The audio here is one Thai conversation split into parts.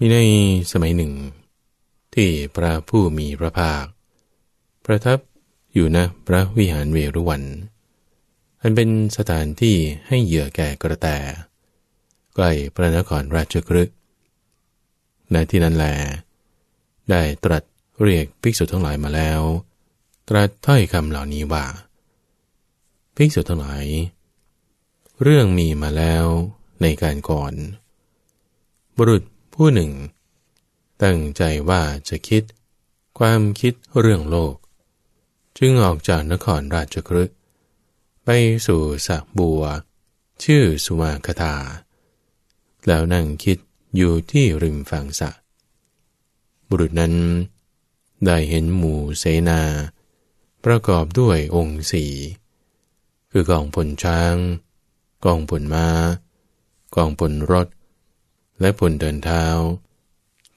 มีในสมัยหนึ่ง ที่พระผู้มีพระภาค ประทับอยู่นะพระวิหารเวรุวันอันเป็นสถานที่ให้เหยื่อแก่กระแตใกล้พระนครราชกฤชในที่นั้นแล ได้ตรัสเรียกภิกษุทั้งหลายมาแล้ว ตรัสถ้อยคำเหล่านี้ว่าภิกษุทั้งหลาย เรื่องมีมาแล้วในการก่อนบุรุษผู้หนึ่ง ตั้งใจว่าจะคิดความคิดเรื่องโลก จึงออกจากนครราชครึไปสู่สักบัว ชื่อสุมาคตาแล้วนั่งคิดอยู่ที่ริมฝั่งสระบุรุษนั้นได้เห็นหมู่เสนา ประกอบด้วยองค์สีคือกองพลช้าง กองพลมา้า กองพลรถและผลเดินเท้า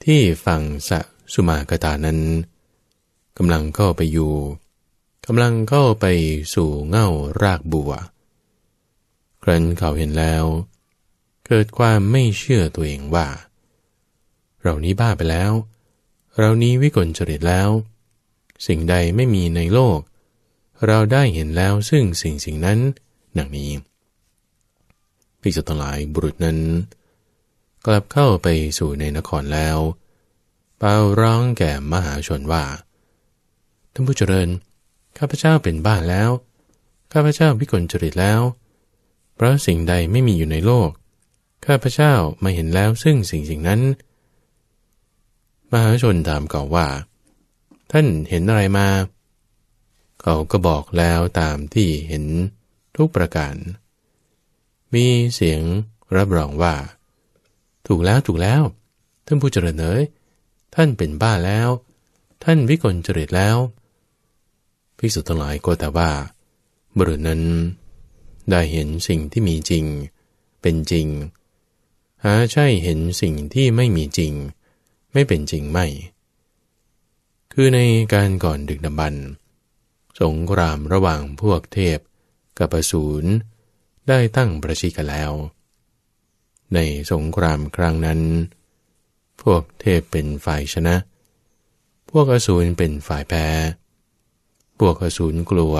ที่ฝั่งสะสุมากตานั้นกำลังเข้าไปอยู่กำลังเข้าไปสู่เง่ารากบัวครั้นเขาเห็นแล้ว เกิดความไม่เชื่อตัวเองว่าเรานี้บ้าไปแล้ว เรานี้วิกลจริตแล้ว สิ่งใดไม่มีในโลก เราได้เห็นแล้วซึ่งสิ่งสิ่งนั้นหนังนี้ พิจาหลาบุรุษนั้นกลับเข้าไปสู่ในนครแล้ว เปาร้องแก่มหาชนว่าท่านผู้เจริญ ข้าพเจ้าเป็นบ้านแล้ว ข้าพเจ้าวิกลจริตแล้ว เพราะสิ่งใดไม่มีอยู่ในโลก ข้าพเจ้าไม่เห็นแล้วซึ่งสิ่งสิ่งนั้น มหาชนถามเขาว่า ท่านเห็นอะไรมาเขาก็บอกแล้วตามที่เห็นทุกประการมีเสียงรับรองว่าถูกแล้วถูกแล้วท่านผู้เจริญเอ๋ยท่านเป็นบ้าแล้ว ท่านวิกลจริตแล้วพิสุทั้งหลายก็แต่ว่าบุรุษนั้น ได้เห็นสิ่งที่มีจริงเป็นจริง หาใช่เห็นสิ่งที่ไม่มีจริง ไม่เป็นจริงไม่ คือในการก่อนดึกดำบรรสงครามระหว่างพวกเทพกับอสูนได้ตั้งประชิกันแล้วในสงครามครั้งนั้น พวกเทพเป็นฝ่ายชนะ พวกอสูรเป็นฝ่ายแพ้ พวกอสูรกลัว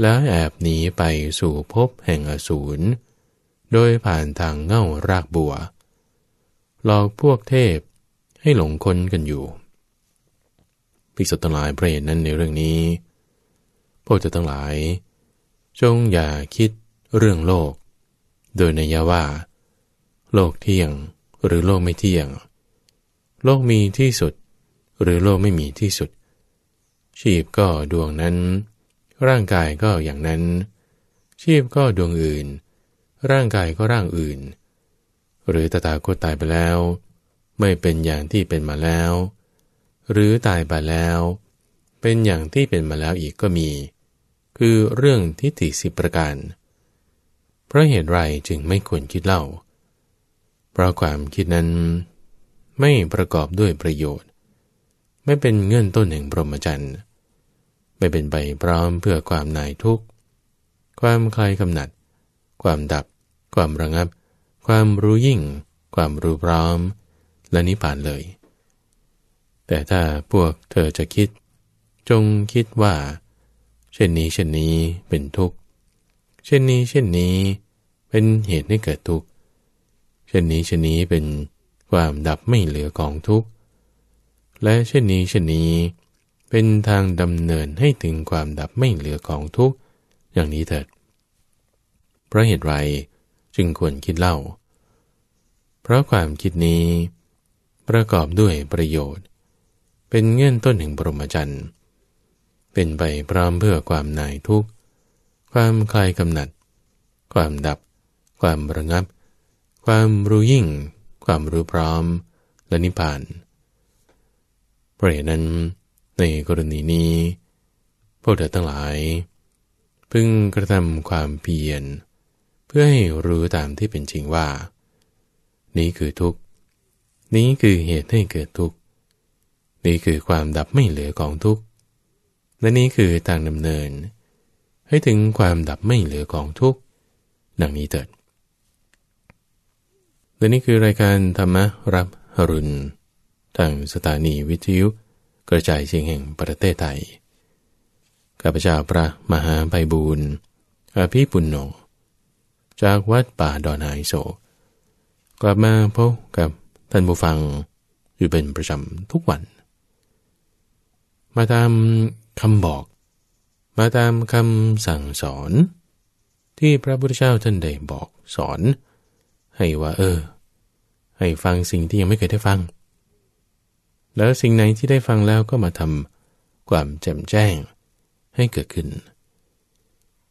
และแอบหนีไปสู่ภพแห่งอสูรโดยผ่านทางเง่ารากบัวหลอก พวกเทพให้หลงคนกันอยู่ พิกษุทั้งหลายเพรนนั้นในเรื่องนี้ พวกเจ้าทั้งหลาย จงอย่าคิดเรื่องโลก โดยนยยว่าโลกเที่ยงหรือโลกไม่เที่ยง โลกมีที่สุด หรือโลกไม่มีที่สุด ชีพก็ดวงนั้น ร่างกายก็อย่างนั้น ชีพก็ดวงอื่น ร่างกายก็ร่างอื่น หรือตถาคตตายไปแล้ว ไม่เป็นอย่างที่เป็นมาแล้ว หรือตายไปแล้ว เป็นอย่างที่เป็นมาแล้วอีกก็มี คือเรื่องทิฏฐิสิบประการเพราะเหตุไรจึงไม่ควรคิดเล่าเพราะความคิดนั้นไม่ประกอบด้วยประโยชน์ ไม่เป็นเงื่อนต้นแห่งพรหมจรรย์ไม่เป็นไปพร้อมเพื่อความนายทุกข์ ความคลายกำหนัด ความดับ ความระงับ ความรู้ยิ่ง ความรู้พร้อม และนิพพานเลย แต่ถ้าพวกเธอจะคิด จงคิดว่า เช่นนี้เช่นนี้เป็นทุกข์ เช่นนี้เช่นนี้เป็นเหตุให้เกิดทุกข์เช่นนี้เช่นนี้เป็นความดับไม่เหลือของทุกข์ และเช่นนี้เช่นนี้เป็นทางดำเนินให้ถึงความดับไม่เหลือของทุกข์อย่างนี้เถิด เพราะเหตุไรจึงควรคิดเล่า เพราะความคิดนี้ ประกอบด้วยประโยชน์ เป็นเงื่อนต้นแห่งปรมจันทร์ เป็นไปพร้อมเพื่อความนายทุกข์ ความคลายกำหนัด ความดับ ความระงับความรู้ยิ่ง ความรู้พร้อม และนิพพานเพราะนั้นในกรณีนี้พวกเธอทั้งหลาย พึงกระทำความเพียรเพื่อให้รู้ตามที่เป็นจริงว่า นี้คือทุกข์นี้คือเหตุให้เกิดทุกข์นี้คือความดับไม่เหลือของทุกข์และนี้คือทางดำเนินให้ถึงความดับไม่เหลือของทุกข์ดังนี้เถิดและนี่คือรายการธรรมรับหรุณทางสถานีวิทยุกระจายเสียงแห่งประเทศไทยข้าพเจ้าพระมหาไปบูรณ์อาภิปุณโญจากวัดป่าดอนไฮโซกลับมาพบกับท่านผู้ฟังอยู่เป็นประจำทุกวัน มาตามคำบอก มาตามคำสั่งสอน ที่พระพุทธเจ้าท่านได้บอกสอนให้ว่าเออ ให้ฟังสิ่งที่ยังไม่เคยได้ฟัง แล้วสิ่งไหนที่ได้ฟังแล้วก็มาทำความแจ่มแจ้งให้เกิดขึ้น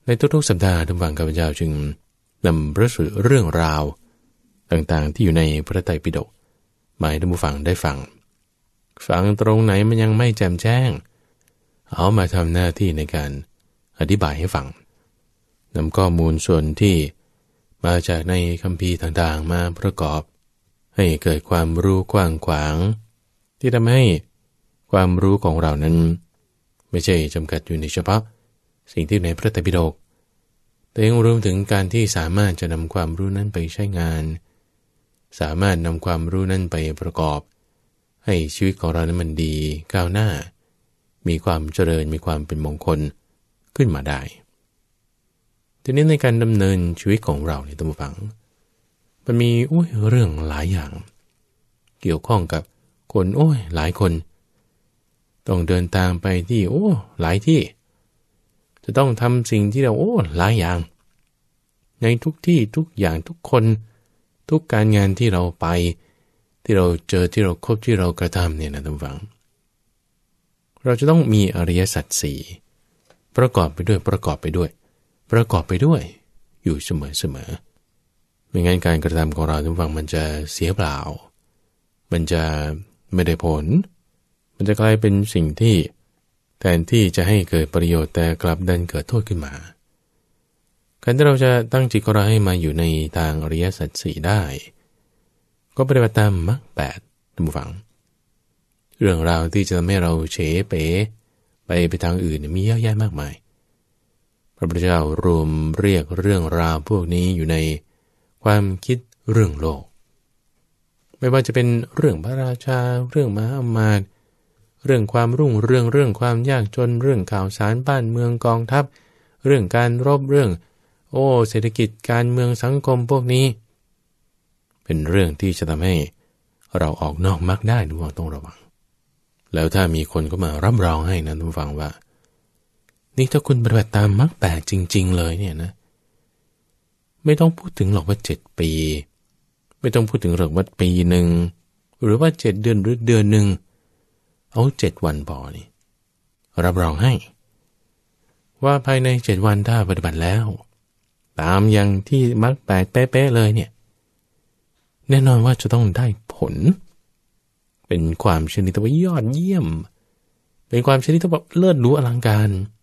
ในทุกๆสัปดาห์ทุกฝั่งข้าพเจ้าจึงนำพระสูตรเรื่องราวต่างๆที่อยู่ในพระไตรปิฎกมาให้ท่านผู้ฟังได้ฟังฟังตรงไหนมันยังไม่แจ่มแจ้ง เอามาทำหน้าที่ในการอธิบายให้ฟังนำข้อมูลส่วนที่มาจากในคำพีต่างๆมาประกอบ ให้เกิดความรู้กว้างขวาง ที่ทำให้ความรู้ของเรานั้น ไม่ใช่จำกัดอยู่ในเฉพาะ สิ่งที่ในพระตรปิฎกแต่ยังรวมถึงการที่สามารถจะนำความรู้นั้นไปใช้งาน สามารถนำความรู้นั้นไปประกอบ ให้ชีวิตของเรานั้นมันดีก้าวหน้า มีความเจริญมีความเป็นมงคลขึ้นมาได้ีนี้ในการดำเนินชีวิตของเราเนี่ยตัมฟังมันมีโอ้ยเรื่องหลายอย่าง เกี่ยวข้องกับคนโอ้ยหลายคนต้องเดินทางไปที่โอ้ หลายที่ จะต้องทำสิ่งที่เราโอ้หลายอย่าง ในทุกที่ทุกอย่างทุกคน ทุกการงานที่เราไป ที่เราเจอที่เราคบที่เรากระทำเนี่ยนะทุกฝัง เราจะต้องมีอริยสัจสี่ประกอบไปด้วยประกอบไปด้วยประกอบไปด้วยอยู่เสมอเสมอไม่งั้นการกระทำของเราทุกฝั่งมันจะเสียเปล่า มันจะไม่ได้ผล มันจะกลายเป็นสิ่งที่แทนที่จะให้เกิดประโยชน์แต่กลับดันเกิดโทษขึ้นมาการที่เราจะตั้งจิตของเราให้มาอยู่ในทางอริยสัจสี่ได้ก็ปฏิบัติตามมรรคแปดท่านฟัง เรื่องราวที่จะทำให้เราเฉเป๋ไปไปทางอื่นมีเยอะแยะมากมายพระพุทธเจ้ารวมเรียกเรื่องราวพวกนี้อยู่ในความคิดเรื่องโลก ไม่ว่าจะเป็นเรื่องพระราชาเรื่องมหาอมาตย์เรื่องความรุ่งเรื่องเรื่องความยากจน เรื่องข่าวสารบ้านเมืองกองทัพ เรื่องการรบเรื่อง โอ้เศรษฐกิจการเมืองสังคมพวกนี้ เป็นเรื่องที่จะทาให้ เราออกนอกมักได้ดูว่าต้องระวัง แล้วถ้ามีคนก็มารับรองให้นะทุกฟังว่านี่ถ้าคุณปฏิบัติตามมรรคแปดจริงๆเลยเนี่ยนะไม่ต้องพูดถึงหรอกว่าเจ็ดปี ไม่ต้องพูดถึงหรอกว่าปีหนึ่งหรือว่าเจ็ดเดือนหรือเดือนหนึ่งเอาเจ็ดวันบอนี่รับรองให้ ว่าภายในเจ็ดวันถ้าปฏิบัติแล้ว ตามอย่างที่มรรคแปดเป๊ะๆ เลยเนี่ยแน่นอนว่าจะต้องได้ผล เป็นความชนิดที่ว่ายอดเยี่ยม เป็นความชนิดที่ว่าเลิศรู้อลังการเ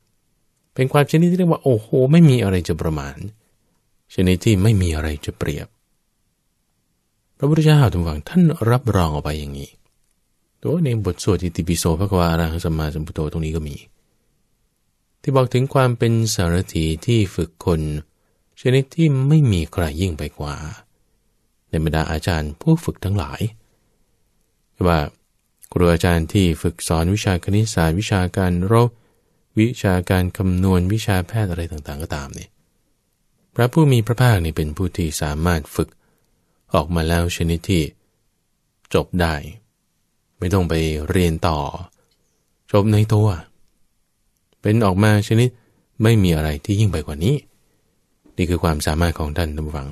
เป็นความชนิดที่เรียกว่าโอ้โหไม่มีอะไรจะประมาณชนิดที่ไม่มีอะไรจะเปรียบ พระพุทธเจ้าทุกฝังท่านรับรองเอาไปอย่างนี้ตัวในบทสวดอิติปิโสพระกวาราสัมมาสัมพุทโธตรงนี้ก็มี ที่บอกถึงความเป็นสารถีที่ฝึกคนชนิดที่ไม่มีใครยิ่งไปกว่าในบรรดาอาจารย์ผู้ฝึกทั้งหลายว่า ครูอาจารย์ที่ฝึกสอนวิชาคณิตศาสตร์วิชาการรบวิชาการคำนวณวิชาแพทย์อะไรต่างๆก็ตามเนี่ยพระผู้มีพระภาคนี่เป็นผู้ที่สามารถฝึก ออกมาแล้วชนิดที่จบได้ไม่ต้องไปเรียนต่อ จบในตัวเป็นออกมาชนิดไม่มีอะไรที่ยิ่งไปกว่านี้นี่คือความสามารถของท่านทานฝัง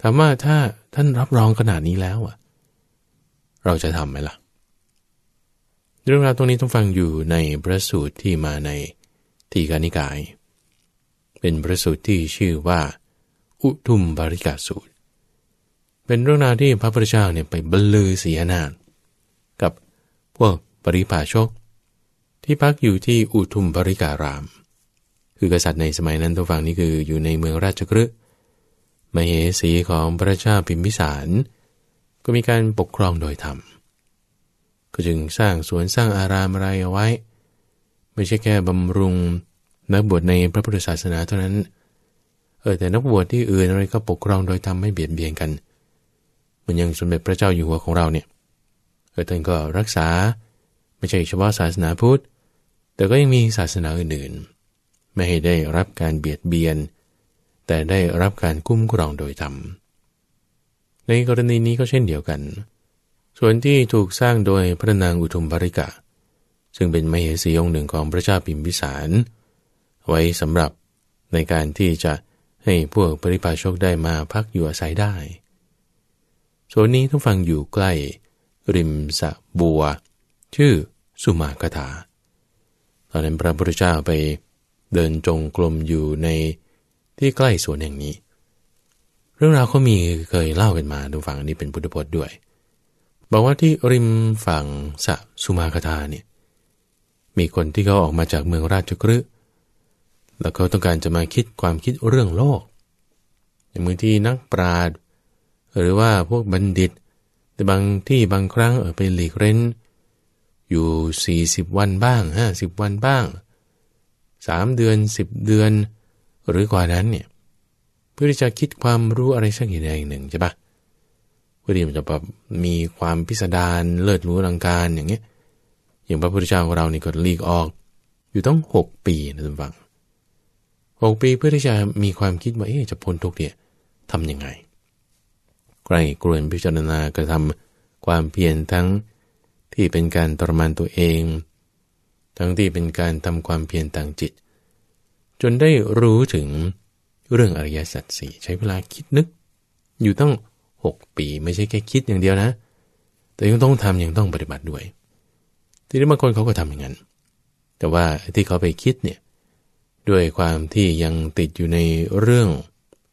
ถามว่าถ้าท่านรับรองขนาดนี้แล้วอ่ะ เราจะทำไหมล่ะเรื่องราวตรงนี้ต้องฟังอยู่ในพระสูตรที่มาในทีกานิกาย เป็นพระสูตรที่ชื่อว่า อุทุมบริกาสูตร เป็นเรื่องราวที่พระพุทธเจ้าเนี่ยไปบรรลือเสียนานกับพวกปริพาชก ที่พักอยู่ที่อุทุมบริการาม คือกษัตริย์ในสมัยนั้นตัวฟังนี่คืออยู่ในเมืองราชกฤห์มเหสีของพระเจ้าพิมพิสาร ก็มีการปกครองโดยธรรมก็จึงสร้างสวนสร้างอารามอะไรเอาไว้ ไม่ใช่แค่บำรุง นักบวชในพระพุทธศาสนาเท่านั้นเออแต่นักบวชที่อื่นอะไรก็ปกครองโดยทำไม่เบียดเบียนกันเหมือนอย่างสมเด็จพระเจ้าอยู่หัวของเราเนี่ยเออท่านก็รักษาไม่ใช่เฉพาะศาสนาพุทธแต่ก็ยังมีศาสนาอื่นๆ ไม่ให้ได้รับการเบียดเบียน แต่ได้รับการคุ้มครองโดยธรรมในกรณีนี้ก็เช่นเดียวกันเส่วนที่ถูกสร้างโดยพระนางอุทุมภริกะ ซึ่งเป็นมเหสีองค์หนึ่งของพระเจ้าพิมพิสาร ไว้สำหรับในการที่จะให้พวกปริพาชกได้มาพักอยู่อาศัยได้ ส่วนนี้ทุกฟังอยู่ใกล้ ริมสะบัว ชื่อสุมากถาตอนนั้นพระพุทธเจ้าไปเดินจงกรมอยู่ในที่ใกล้สวนแห่งนี้ เรื่องราวเขามีเคยเล่ากันมาดูฝั่งนี้เป็นพุทธพจน์ด้วยบอกว่าที่ริมฝั่งสะสุมาคธาเนี่ยมีคนที่เขาออกมาจากเมืองราชกฤห์แล้วเขาต้องการจะมาคิดความคิดเรื่องโลกอย่างงที่นักปราดหรือว่าพวกบัณฑิต แต่บางที่บางครั้งเออไปหลีกเร้นอยู่ 40วันบ้าง50วันบ้าง 3 เดือน 10 เดือน หรือกว่านั้นเนี่ยเพื่อที่จะคิดความรู้อะไรสักอย่างหนึ่งใช่ปะพื่อที่มนจะแบบมีความพิสดารเลิศรู้ลังการอย่างเงี้ยอย่างพระพุทธเจ้าของเรานี่ก็ลีกออกอยู่ต้องหกปีนะทานฟังหกปีเพื่อที่จะมีความคิดว่าเอ๊จะพ้นทุกข์เนี่ยทำยังไงใกล้กรวนพิจารณากระทำความเพียรทั้งที่เป็นการทรมานตัวเอง ทั้งที่เป็นการทำความเพียรต่างจิต จนได้รู้ถึงเรื่องอริยสัจสี่ใช้เวลาคิดนึกอยู่ต้อง6ปีไม่ใช่แค่คิดอย่างเดียวนะ แต่ยังต้องทํยังต้องปฏิบัติด้วย ทีนี้บางคนเขาก็ทำอย่างนั้นแต่ว่าที่เขาไปคิดเนี่ยด้วยความที่ยังติดอยู่ในเรื่อง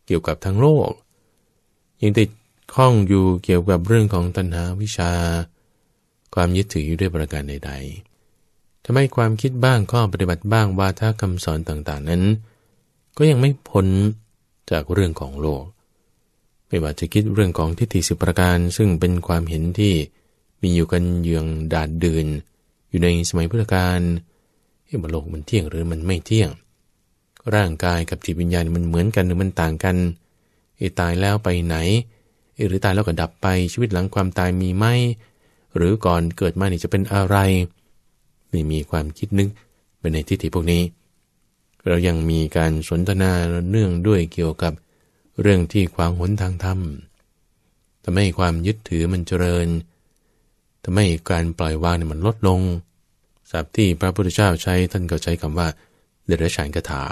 เกี่ยวกับทั้งโลก ยังติดข้องอยู่เกี่ยวกับเรื่องของตัณหาวิชา ความยึดถืออยู่ด้วยประการใดๆทำให้ความคิดบ้างข้อปฏิบัติบ้างวาทคาสอนต่างๆนั้น ก็ยังไม่พ้นจากเรื่องของโลกไม่ว่าจะคิดเรื่องของทิฏฐิสิประการ ซึ่งเป็นความเห็นที่มีอยู่กันเยืองดาดดืน อยู่ในสมัยพุทธกาลเี้บโลกมันเที่ยงหรือมันไม่เที่ยง ร่างกายกับจิตวิญญาณมันเหมือนกันหรือมันต่างกันไอ้ตายแล้วไปไหนอหรือตายแล้วก็ดับไปชีวิตหลังความตายมีไหม หรือก่อนเกิดมานี่จะเป็นอะไรนี่มีความคิดนึกไปในทิฏฐิพวกนี้ เรายังมีการสนทนาเนื่องด้วยเกี่ยวกับเรื่องที่ขวางหนทางธรรมทำให้ความยึดถือมันเจริญทำให้การปล่อยวางเนี่ยมันลดลงสับที่พระพุทธเจ้าใช้ท่านก็ใช้คำว่าเดรัจฉานคาถา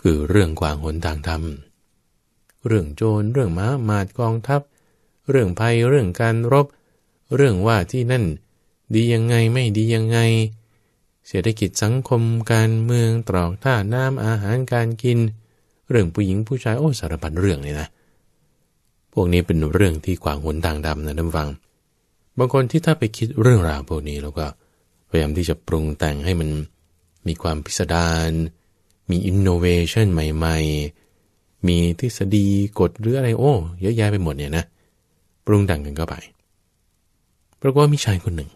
คือเรื่องขวางหนทางธรรม เรื่องโจรเรื่องม้ามาดกองทัพ เรื่องภัยเรื่องการรบ เรื่องว่าที่นั่นดียังไงไม่ดียังไง เศรษฐกิจสังคมการเมืองตรอกท่าน้ำอาหารการกินเรื่องผู้หญิงผู้ชายโอ้สารพัดเรื่องเลยนะ พวกนี้เป็นเรื่องที่ขวางหน่างดำนะท่านฟัง บางคนที่ถ้าไปคิดเรื่องราวพวกนี้แล้วก็พยายามที่จะปรุงแต่งให้มันมีความพิสดาร มีอินโนเวชันใหม่ๆ มีทฤษฎีกฎหรืออะไรโอ้ เยอะแยะไปหมดเนี่ยนะ ปรุงแต่งกันเข้าไปปรากฏว่ามีชายคนหนึ่ง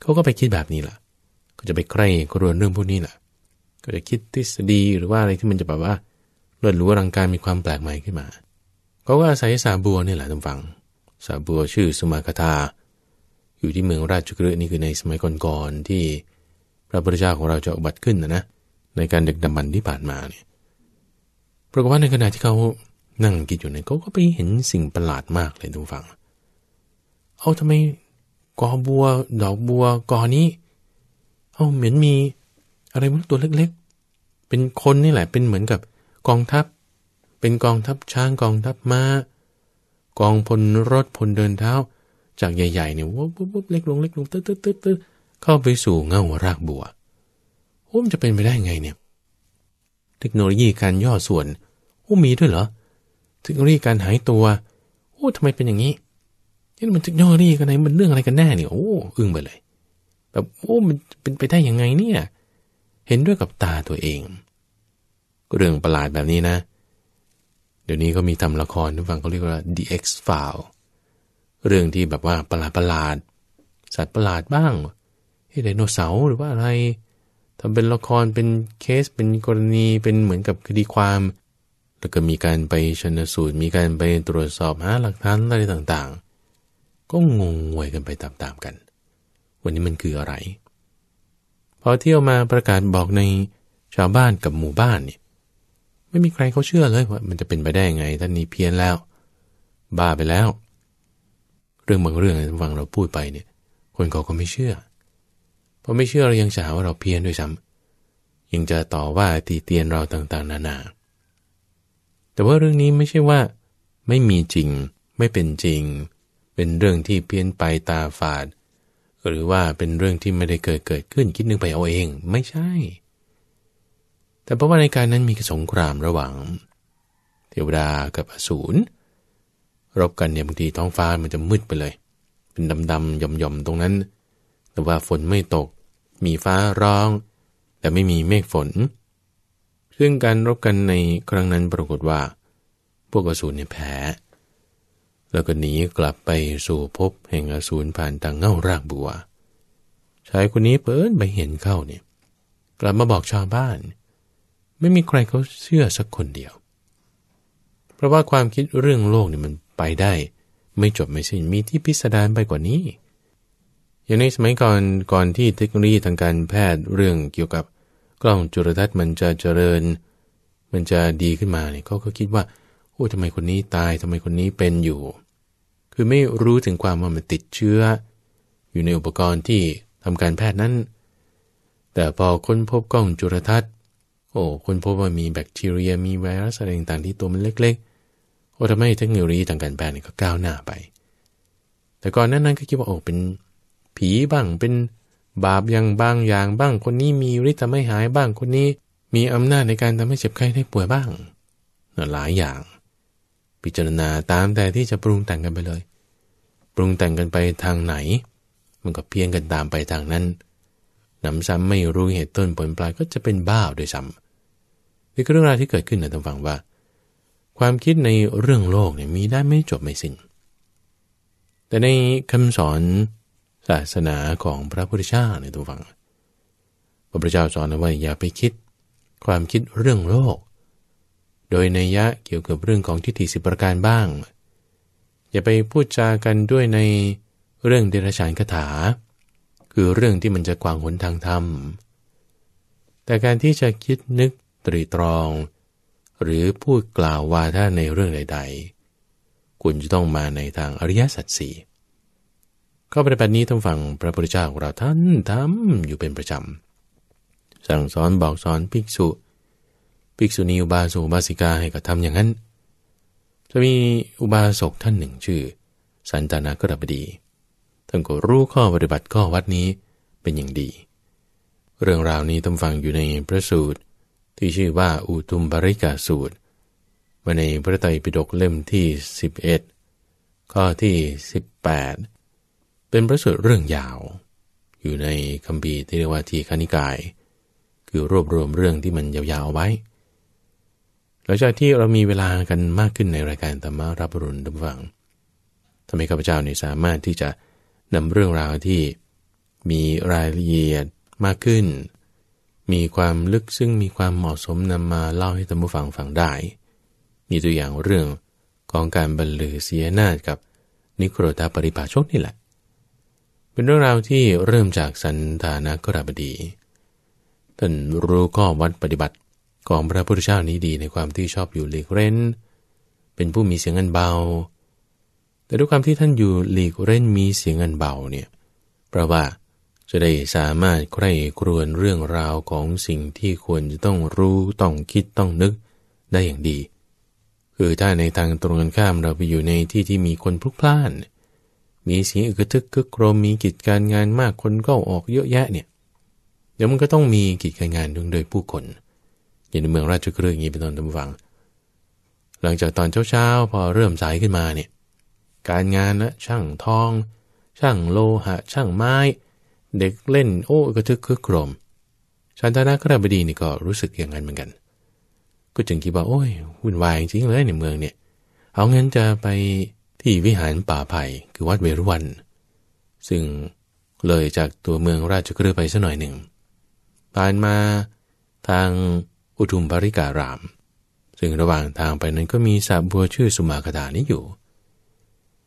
เขาก็ไปคิดแบบนี้แหละก็จะไปใคร่ครวญเรื่องพวกนี้แหละก็จะคิดทฤษฎีหรือว่าอะไรที่มันจะแบบว่าเลิศหรูอลังการมีความแปลกใหม่ขึ้นมา เขาก็อาศัยสาบัวนี่แหละท่านฟัง สาบัวชื่อสุมาคาตาอยู่ที่เมืองราชกฤหนี่คือในสมัยก่อนๆที่พระพุทธเจ้าของเราจะอุบัติขึ้นนะนะ ในการดึกดำบรรที่ผ่านมาเนี่ยปรากฏว่าในขณะที่เขานั่งกินอยู่เนี่ยเขาก็ไปเห็นสิ่งประหลาดมากเลยท่านฟัง เอาทำไมกอบัวดอกบัวกอนี้ เอาเหมือนมีอะไรมางตัวเล็กๆ เป็นคนนี่แหละเป็นเหมือนกับกองทัพเป็นกองทัพช้างกองทัพมา้า กองพลรถพลเดินเท้า จากใหญ่ๆเนี่ยวบวบเล็กลงเล็กลงตืดตืดตืดตดเข้าไปสู่เงารากบัวโอ้มจะเป็นไปได้ไงเนี่ย เทคโนโลยีการย่อส่วนโอ้มีด้วยเหรอเทคโนโลยีการหายตัว โอ้ทำไมเป็นอย่างนี้นี่มันเทคโนโลยีกันไหนมันเรื่องอะไรกันแน่เนี่ยโอ้อึ้งไปเลย แบบโอ้มันเป็นไปได้ยังไงเนี่ยเห็นด้วยกับตาตัวเองเรื่องประหลาดแบบนี้นะ เดี๋ยวนี้ก็มีทำละครทุกฝังเขาเรียกว่า The X File เรื่องที่แบบว่าประหลาดประหลาด สัตว์ประหลาดบ้างไดโนเสาร์หรือว่าอะไรทำเป็นละครเป็นเคส เป็นกรณี เป็นเหมือนกับคดีความ แล้วก็มีการไปชนสูตร มีการไปตรวจสอบหาหลักฐานอะไรต่างๆ ก็งงงวยกันไปตามๆกัน วันนี้มันคืออะไร พอเที่ยวมาประกาศบอกในชาวบ้านกับหมู่บ้านเนี่ยไม่มีใครเขาเชื่อเลยว่ามันจะเป็นไปได้ยังไงท่านนี้เพี้ยนแล้ว บ้าไปแล้ว เรื่องบางเรื่องฟังเราพูดไปเนี่ย คนเขาก็ไม่เชื่อเพราะไม่เชื่อเรายังจะหาว่าเราเพี้ยนด้วยซ้ำยังจะต่อว่าตีเตียนเราต่างๆ นานา แต่ว่าเรื่องนี้ไม่ใช่ว่าไม่มีจริง ไม่เป็นจริง เป็นเรื่องที่เพี้ยนไปตาฝาด หรือว่าเป็นเรื่องที่ไม่ได้เกิดเกิดขึ้นคิดนึกไปเอาเอง ไม่ใช่แต่เพราะว่าในการนั้นมีสงครามระหว่างเทวดากับอสูรรบกันเนี่ยบางทีท้องฟ้ามันจะมืดไปเลย เป็นดำๆหย่อมๆตรงนั้น แต่ว่าฝนไม่ตก มีฟ้าร้อง แต่ไม่มีเมฆฝนซึ่งการรบกันในครั้งนั้นปรากฏว่า พวกอสูรเนี่ยแพ้ แล้วก็หนีกลับไปสู่ภพแห่งอสูรผ่านทางเง่ารากบัวชายคนนี้เปิดไปเห็นเข้าเนี่ยกลับมาบอกชาวบ้านไม่มีใครเขาเชื่อสักคนเดียว เพราะว่าความคิดเรื่องโลกเนี่ยมันไปได้ ไม่จบไม่สิ้น มีที่พิสดารไปกว่านี้ อย่างในสมัยก่อนก่อนที่เทคโนโลยีทางการแพทย์เรื่องเกี่ยวกับกล้องจุลทรรศน์มันจะเจริญ มันจะดีขึ้นมาเนี่ยเขาก็คิดว่า โอ้ทำไมคนนี้ตายทำไมคนนี้เป็นอยู่ คือไม่รู้ถึงความว่ามันติดเชื้ออยู่ในอุปกรณ์ที่ทำการแพทย์นั้น แต่พอค้นพบกล้องจุลทรรศน์โอ้คนพบว่ามีแบคทีเรียมีไวรัสอะไรต่างๆที่ตัวมันเล็กๆโอ้ทำให้เทคโนโลยีทางการแพทย์ก็ก้าวหน้าไป แต่ก่อนนั้นๆก็คิดว่าโอ้เป็น ผีบ้างเป็นบาปอย่างบางอย่างบ้างคนนี้มีฤทธิ์ทำให้หายบ้างคนนี้มีอำนาจในการทำให้เจ็บไข้ได้ป่วยบ้างหลายอย่าง พิจารณาตามแต่ที่จะปรุงแต่งกันไปเลย ปรุงแต่งกันไปทางไหน มันก็เพี้ยนกันตามไปทางนั้นนำซ้ำไม่รู้เหตุต้นผลปลายก็จะเป็นบ้าด้วยซ้ำนี่ก็เรื่องราวที่เกิดขึ้นนะท่านฟังว่า ความคิดในเรื่องโลกเนี่ยมีได้ไม่จบไม่สิน้น แต่ในคำสอนศาสนาของพระพุทธเจ้าเนี่ยท่านฟังพระพุทธเจ้าสอนเอาไว้อย่าไปคิดความคิดเรื่องโลก โดยในยะเกี่ยวกับเรื่องของทิฏฐิสิประการบ้าง อย่าไปพูดจากันด้วยในเรื่องเดรัจฉานคาถา คือเรื่องที่มันจะกวางหนทางธรรม แต่การที่จะคิดนึกตรีตรอง หรือพูดกล่าววาทะในเรื่องใดๆ คุณจะต้องมาในทางอริยสัจสี่ข้อปฏิบัตินี้ต้องฟังพระพุทธเจ้าของเราท่านทำอยู่เป็นประจำ สั่งสอนบอกสอนภิกษุภิกษุณีอุบาสกบาสิกาให้กระทำอย่างนั้น จะมีอุบาสกท่านหนึ่ง ชื่อ สันตานากรบดี ท่านก็รู้ข้อปฏิบัติข้อวัดนี้เป็นอย่างดี เรื่องราวนี้ต้องฟังอยู่ในพระสูตรที่ชื่อว่าอุทุมปริกาสูตรมาในพระไตรปิฎกเล่มที่ 11 ข้อที่ 18 เป็นพระสูตรเรื่องยาวอยู่ในคำบีที่เรียกว่าทีคณิกาย คือรวบรวมเรื่องที่มันยาวๆไว้หลังจากที่เรามีเวลากันมากขึ้นในรายการธรรมารับรุนดับฟังทำให้ข้าพเจ้าเนี่ยสามารถที่จะนำเรื่องราวที่มีรายละเอียดมากขึ้นมีความลึกซึ่งมีความเหมาะสมนำมาเล่าให้ท่านผู้ฟังฟังได้ มีตัวอย่างเรื่องของการบรรลือเสียนาฏกับนิโครธาปริภาชกนี่แหละ เป็นเรื่องราวที่เริ่มจากสันธานกราบดีท่านรู้ข้อวัดปฏิบัติของพระพุทธเจ้านี้ดีในความที่ชอบอยู่หลีกเร้นเป็นผู้มีเสียงเงินเบา แต่ด้วยความที่ท่านอยู่หลีกเร้นมีเสียงเงินเบาเนี่ยเพราะว่าจะได้สามารถใคร่ครวญเรื่องราวของสิ่งที่ควรจะต้องรู้ต้องคิดต้องนึกได้อย่างดี คือถ้าในทางตรงกันข้ามเราไปอยู่ในที่ที่มีคนพลุกพล่าน มีสีงอึกทึกคึกโครมมีกิจการงานมากคนก็ออกเยอะแยะเนี่ยเดี๋ยวมันก็ต้องมีกิจการงานด้วยโดยผู้คนอย่างในเมืองราชครื่อย่างนี้เป็นต้นตำฝังหลังจากตอนเช้าๆพอเริ่มสายขึ้นมาเนี่ยการงานนะช่างทอง ช่างโลหะช่างไม้เด็กเล่นโอ้กระทึกคึกโครมชันทนาครบดีนี่ก็รู้สึกอย่างนั้นเหมือนกัน ก็จึงคิดว่าโอ้ยวุ่นวายจริงเลยในเมืองเนี่ย เอางั้นจะไปที่วิหารป่าไผ่คือวัดเวรุวัน ซึ่งเลยจากตัวเมืองราชกฤห์ไปสัหน่อยหนึ่ง ผ่านมาทางอุทุมปริการาม ซึ่งระหว่างทางไปนั้นก็มีสาบัวชื่อสุมาคดานี้อยู่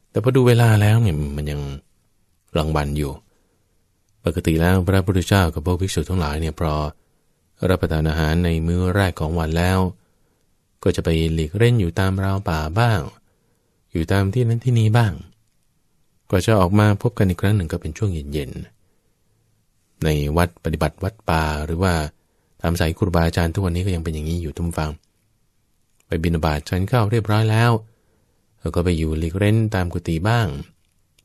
แต่พอดูเวลาแล้วเนี่ยมันยังกลางวันอยู่ปกติแล้วพระพุทธเจ้ากับพวกภิกษุทั้งหลายเนี่ยพอรับประทานอาหารในมื้อแรกของวันแล้ว ก็จะไปหลีกเล่นอยู่ตามราวป่าบ้าง อยู่ตามที่นั้นที่นี้บ้าง ก็จะออกมาพบกันอีกครั้งหนึ่งก็เป็นช่วงเย็นๆ ในวัดปฏิบัติวัดป่าหรือว่าตามสายครูบาอาจารย์ทุกวันนี้ก็ยังเป็นอย่างนี้อยู่ทุกฟัง ไปบินบาตชั้นเข้าเรียบร้อยแล้วเราก็ไปอยู่หลีกเล่นตามกุฏิบ้าง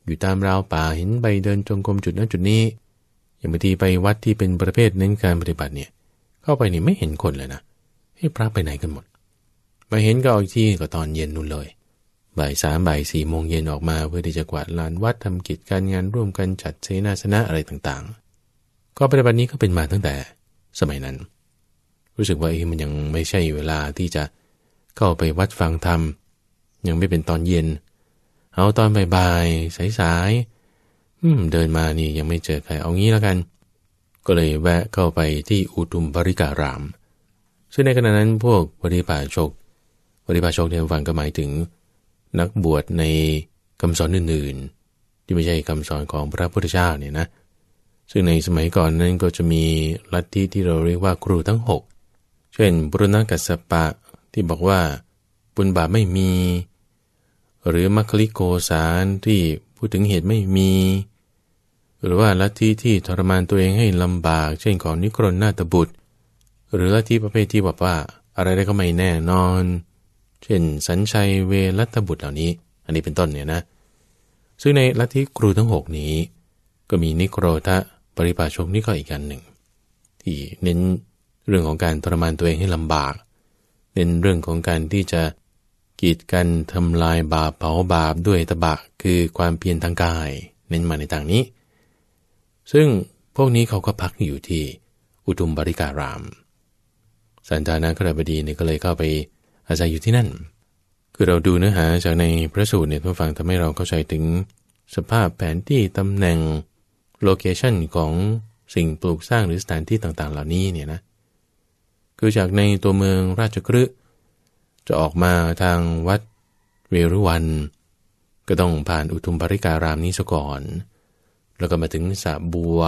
อยู่ตามราวป่าเห็นใบเดินจงกรมจุดนั้นจุดนี้อย่างบางทีไปวัดที่เป็นประเภทเน้นการปฏิบัติเนี่ย เข้าไปนี่ไม่เห็นคนเลยนะให้พระไปไหนกันหมดไปเห็นก็อากที่ก็ตอนเย็นนู่นเลยบ่ายสามบ่ายสี่โมงเย็นออกมา เพื่อที่จะกวาดลานวัดทำกิจการงานร่วมกันจัดเสนาสนะอะไรต่างๆ ก็ปฏิบัตินี้ก็เป็นมาตั้งแต่ สมัยนั้น รู้สึกว่าเอมันยังไม่ใช่เวลาที่จะเข้าไปวัดฟังธรรมยังไม่เป็นตอนเย็น เอาตอนบ่ายๆสายอืมเดินมานี่ยังไม่เจอใครเอางี้แล้วกัน ก็เลยแวะเข้าไปที่อุทุมบริการาม ซึ่งในขณะนั้นพวกปริปาชกปริปาชกในฝั่งก็หมายถึง นักบวชในคำสอนอื่นๆ ที่ไม่ใช่คำสอนของพระพุทธเจ้าเนี่ยนะ ซึ่งในสมัยก่อนนั้นก็จะมีลัทธิที่เราเรียกว่าครูทั้ง 6 เช่นบุรณกัสปะที่บอกว่าบุญบาปไม่มี หรือมัคคิโกสารที่พูดถึงเหตุไม่มีหรือว่าลัทธิที่ทรมานตัวเองให้ลำบาก เช่นของนิครนนาตบุตร หรือลัทธิประเภทที่บอกว่าอะไรได้ก็ไม่แน่นอน เช่นสัญชัยเวรัตบุตรเหล่านี้ อันนี้เป็นต้นเนี่ยนะ ซึ่งในลัทธิครูทั้ง 6 นี้ ก็มีนิโครทะปริปาชกนี่ก็อีกการหนึ่ง ที่เน้นเรื่องของการทรมานตัวเองให้ลำบาก เน้นเรื่องของการที่จะกีดกันทำลายบาปเผาบาปด้วยตบะ คือความเพียรทางกาย เน้นมาในทางนี้ซึ่งพวกนี้เขาก็พักอยู่ที่อุทุมบริการาม สันทานาคราบดีเนี่ยก็เลยเข้าไปอาศัยอยู่ที่นั่น คือเราดูเนื้อหาจากในพระสูตรเนี่ยท่านฟังทำให้เราเข้าใจถึง สภาพแผนที่ตำแหน่งโลเคชันของสิ่งปลูกสร้างหรือสถานที่ต่างๆ เหล่านี้เนี่ยนะ คือจากในตัวเมืองราชคฤชจะออกมาทางวัดเวรุวัน ก็ต้องผ่านอุทุมบริการามนี้ซะก่อนแล้วก็มาถึงสระบัว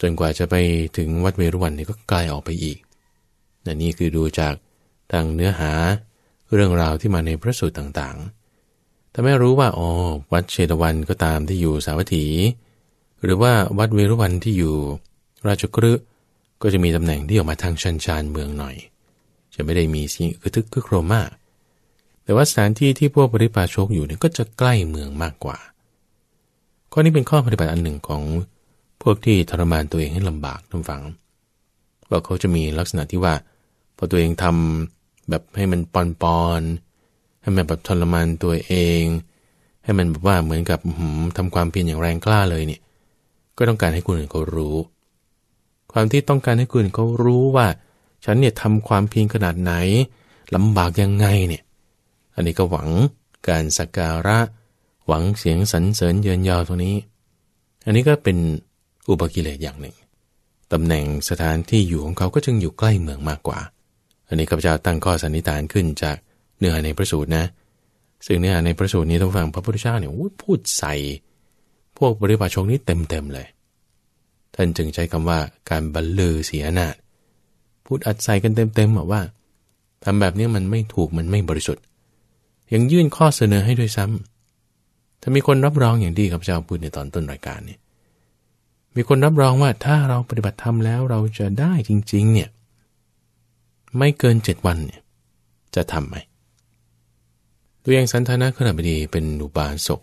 จนกว่าจะไปถึงวัดเวรุวันนี่ก็ไกลออกไปอีกนนี่คือดูจากทางเนื้อหาเรื่องราวที่มาในพระสูตรต่างๆแต่ไม่รู้ว่าอ๋อวัดเชตวันก็ตามที่อยู่สาวัตถี หรือว่าวัดเวรุวันที่อยู่ ราชกฤห์ก็จะมีตำแหน่งที่ออกมาทางชันชานเมืองหน่อย จะไม่ได้มีสิ่งคือทึกคือโครมากแต่ว่าสถานที่ที่พวกปริพาชกอยู่เนี่ยก็จะใกล้เมืองมากกว่าข้อนี้เป็นข้อปฏิบัติอันหนึ่งของพวกที่ทรมานตัวเองให้ลำบากทุกฝัง ว่าเขาจะมีลักษณะที่ว่า พอตัวเองทำแบบให้มันปอนปอนให้มันแบบทรมานตัวเองให้มันแบบว่าเหมือนกับทำความเพียรอย่างแรงกล้าเลยเนี่ยก็ต้องการให้คนอื่นเขารู้ ความที่ต้องการให้คนอื่นเขารู้ว่า ฉันเนี่ยทำความเพียรขนาดไหนลำบากยังไงเนี่ยอันนี้ก็หวังการสักการะหวังเสียงสรรเสริญเยินยอตรงนี้ อันนี้ก็เป็นอุปกิเลสอย่างหนึ่ง ตำแหน่งสถานที่อยู่ของเขาก็จึงอยู่ใกล้เมืองมากกว่า อันนี้ข้าพเจ้าตั้งข้อสันนิษฐานขึ้นจากเนื้อในพระสูตรนะ ซึ่งเนื้อในพระสูตรนี้ท่านฟังพระพุทธเจ้าเนี่ยพูดใส่ พวกบริบาชงนี้เต็มๆเลย ท่านจึงใช้คำว่าการบรรลือเสียนาฏพูดอัดใส่กันเต็มๆบอกว่าทำแบบนี้มันไม่ถูกมันไม่บริสุทธิ์ ยังยื่นข้อเสนอให้ด้วยซ้ำถ้ามีคนรับรองอย่างดีกับเจ้าพูดในตอนต้นรายการเนี่ยมีคนรับรองว่าถ้าเราปฏิบัติธรรมแล้วเราจะได้จริงๆเนี่ยไม่เกินเจ็ดวันเนี่ยจะทำไหมตัวอย่างสันทนาขณะบดีเป็นอุบาสก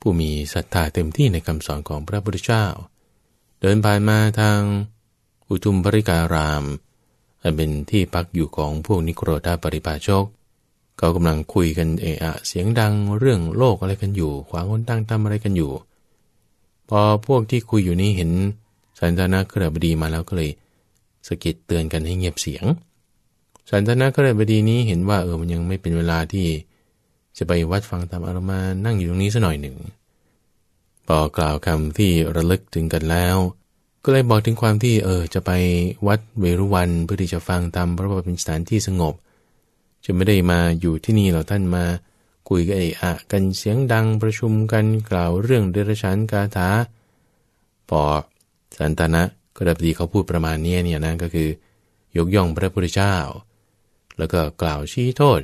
ผู้มีศรัทธาเต็มที่ในคำสอนของพระพุทธเจ้า เดินผ่านมาทางอุทุมบริการามอันเป็นที่พักอยู่ของพวกนิโครธาปริภาชกขากำลังคุยกันเอะ เสียงดังเรื่องโลกอะไรกันอยู่ขวางคนตั้งทำอะไรกันอยู่ พอพวกที่คุยอยู่นี้เห็นสันตนาเครือบดีมาแล้วก็เลยสะกิดเตือนกันให้เงียบเสียง สันตนาเครือบดีนี้เห็นว่าเออมันยังไม่เป็นเวลาที่จะไปวัดฟังธรรมอารมานั่งอยู่ตรงนี้สัหน่อยหนึ่งพอกล่าวคำที่ระลึกถึงกันแล้ว ก็เลยบอกถึงความที่เออจะไปวัดเวรุวันเพื่อที่จะฟังธรรมพระบาเป็นสถานที่สงบจะไม่ได้มาอยู่ที่นี่เราท่านมาคุยกันอะอะกันเสียงดังประชุมกัน กล่าวเรื่องเดรัจฉานคาถาพอสันตนะก็ดับดีเขาพูดประมาณนี้เนี่ยนะก็คือ ยกย่องพระพุทธเจ้า แล้วก็กล่าวชี้โทษ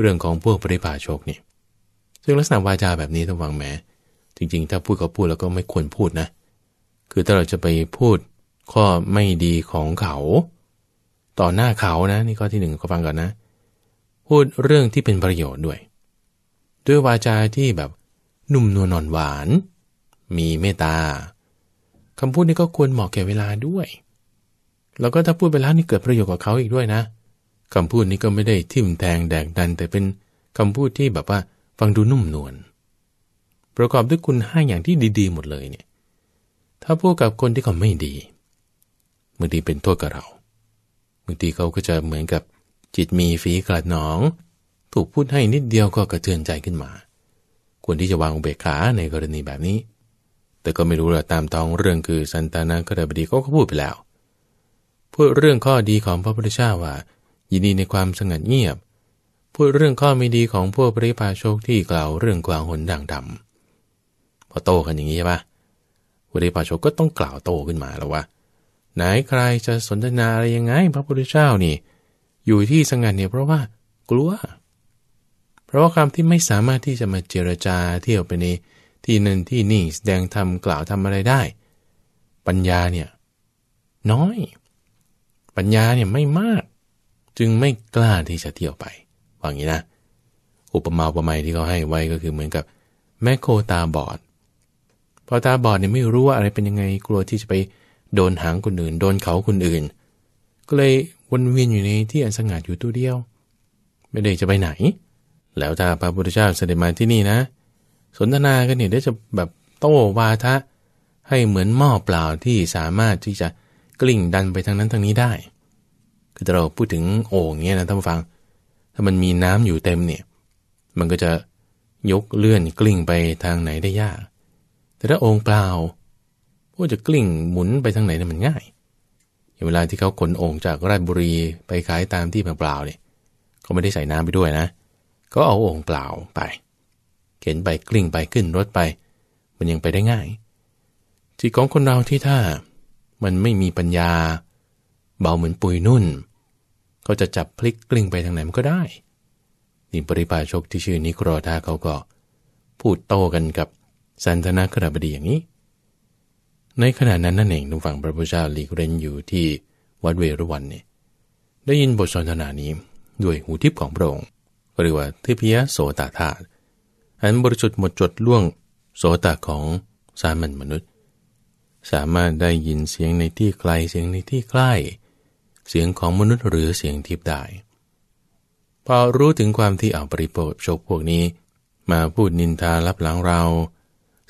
เรื่องของพวกปริพาชกนี่ซึ่งลักษณะวาจาแบบนี้ต้องวางแหมจริง ๆ ถ้าพูดเขาพูดแล้วก็ไม่ควรพูดนะคือถ้าเราจะไปพูดข้อไม่ดีของเขา ต่อหน้าเขานะนี่ข้อที่หนึ่งก็ฟังก่อนนะพูดเรื่องที่เป็นประโยชน์ด้วย ด้วยวาจาที่แบบนุ่มนวลนอนหวาน มีเมตตาคำพูดนี้ก็ควรเหมาะแก่เวลาด้วย แล้วก็ถ้าพูดไปแล้วนี่เกิดประโยชน์กับเขาอีกด้วยนะคำพูดนี้ก็ไม่ได้ทิ่มแทงแดกดัน แต่เป็นคำพูดที่แบบว่าฟังดูนุ่มนวลประกอบด้วยคุณห้าอย่างที่ดีๆหมดเลยเนี่ยถ้าพูดกับคนที่เขาไม่ดีบางทีเป็นโทษกับเราบางทีเขาก็จะเหมือนกับจิตมีฝีกระดหนอง ถูกพูดให้นิดเดียวก็กระเทือนใจขึ้นมา ควรที่จะวางอุเบกขาในกรณีแบบนี้ แต่ก็ไม่รู้ละตามตองเรื่องคือสันตานะกระบดีกเขาก็พูดไปแล้ว พูดเรื่องข้อดีของพระพุทธเจ้าว่า ยินดีในความสงัดเงียบ พูดเรื่องข้อไม่ดีของพวกปริพาโชคที่กล่าวเรื่องกลางหนด่างดำพอโตกันอย่างนี้ใช่ปะปริพาโชคก็ต้องกล่าวโตขึ้นมาแล้วว่า ไหนใครจะสนทนาอะไรยังไงพระพุทธเจ้านี่อยู่ที่สงัดเนี่ยเพราะว่ากลัวเพราะว่าความที่ไม่สามารถที่จะมาเจรจาเที่ยวไปในที่นั่นที่นี่แสดงทำกล่าวทำอะไรได้ ปัญญาเนี่ยน้อย ปัญญาเนี่ยไม่มาก จึงไม่กล้าที่จะเที่ยวไป ว่างี้นะ อุปมาอุปไมยที่เขาให้ไว้ก็คือเหมือนกับแม่โคตาบอดพอตาบอดเนี่ยไม่รู้ว่าอะไรเป็นยังไงกลัวที่จะไปโดนหางคนอื่นโดนเขาคนอื่นก็เลยวนเวียนอยู่ในที่อันสงัดอยู่ตัวเดียว ไม่ได้จะไปไหน แล้วถ้าพระพุทธเจ้าเสด็จมาที่นี่นะ สนทนากันเนี่ยได้จะแบบโต้วาทะให้เหมือนหม้อเปล่าที่สามารถที่จะกลิ่งดันไปทางนั้นทางนี้ได้คือเราพูดถึงโอ่งเนี่ยนะท่านฟัง ถ้ามันมีน้ำอยู่เต็มเนี่ยมันก็จะยกเลื่อนกลิ่งไปทางไหนได้ยาก แต่ถ้าโอ่งเปล่าก็จะกลิ่งหมุนไปทางไหนเนี่ยมันง่ายเวลาที่เขาขนโอ่งจากราชบุรีไปขายตามที่เปล่าๆเนี่ยเขาไม่ได้ใส่น้ำไปด้วยนะ ก็เอาโอ่งเปล่าไป เข็นไปกลิ้งไปขึ้นรถไป มันยังไปได้ง่ายจิตของคนเราที่ถ้ามันไม่มีปัญญาเบาเหมือนปุยนุ่นก็จะจับพลิกกลิ้งไปทางไหนมันก็ได้นี่ปริพาชกที่ชื่อนิโครธาเขาก็พูดโต้กันกับสันทนาขรบดีอย่างนี้ในขณะนั้นนั่นเองทุกฝั่งพระพุทธเจ้าหลีกเร้นอยู่ที่วัดเวรุวันเนี่ยได้ยินบทสนทนานี้ด้วยหูทิพย์ของพระองค์หรือว่าทิพยโสตธาตุอันบริสุทธิ์หมดจดล่วงโสตของสามัญมนุษย์ สามารถได้ยินเสียงในที่ไกลเสียงในที่ใกล้ เสียงของมนุษย์หรือเสียงทิพย์ได้ พอรู้ถึงความที่เอาปริโภชกพวกนี้ มาพูดนินทารับหลังเรา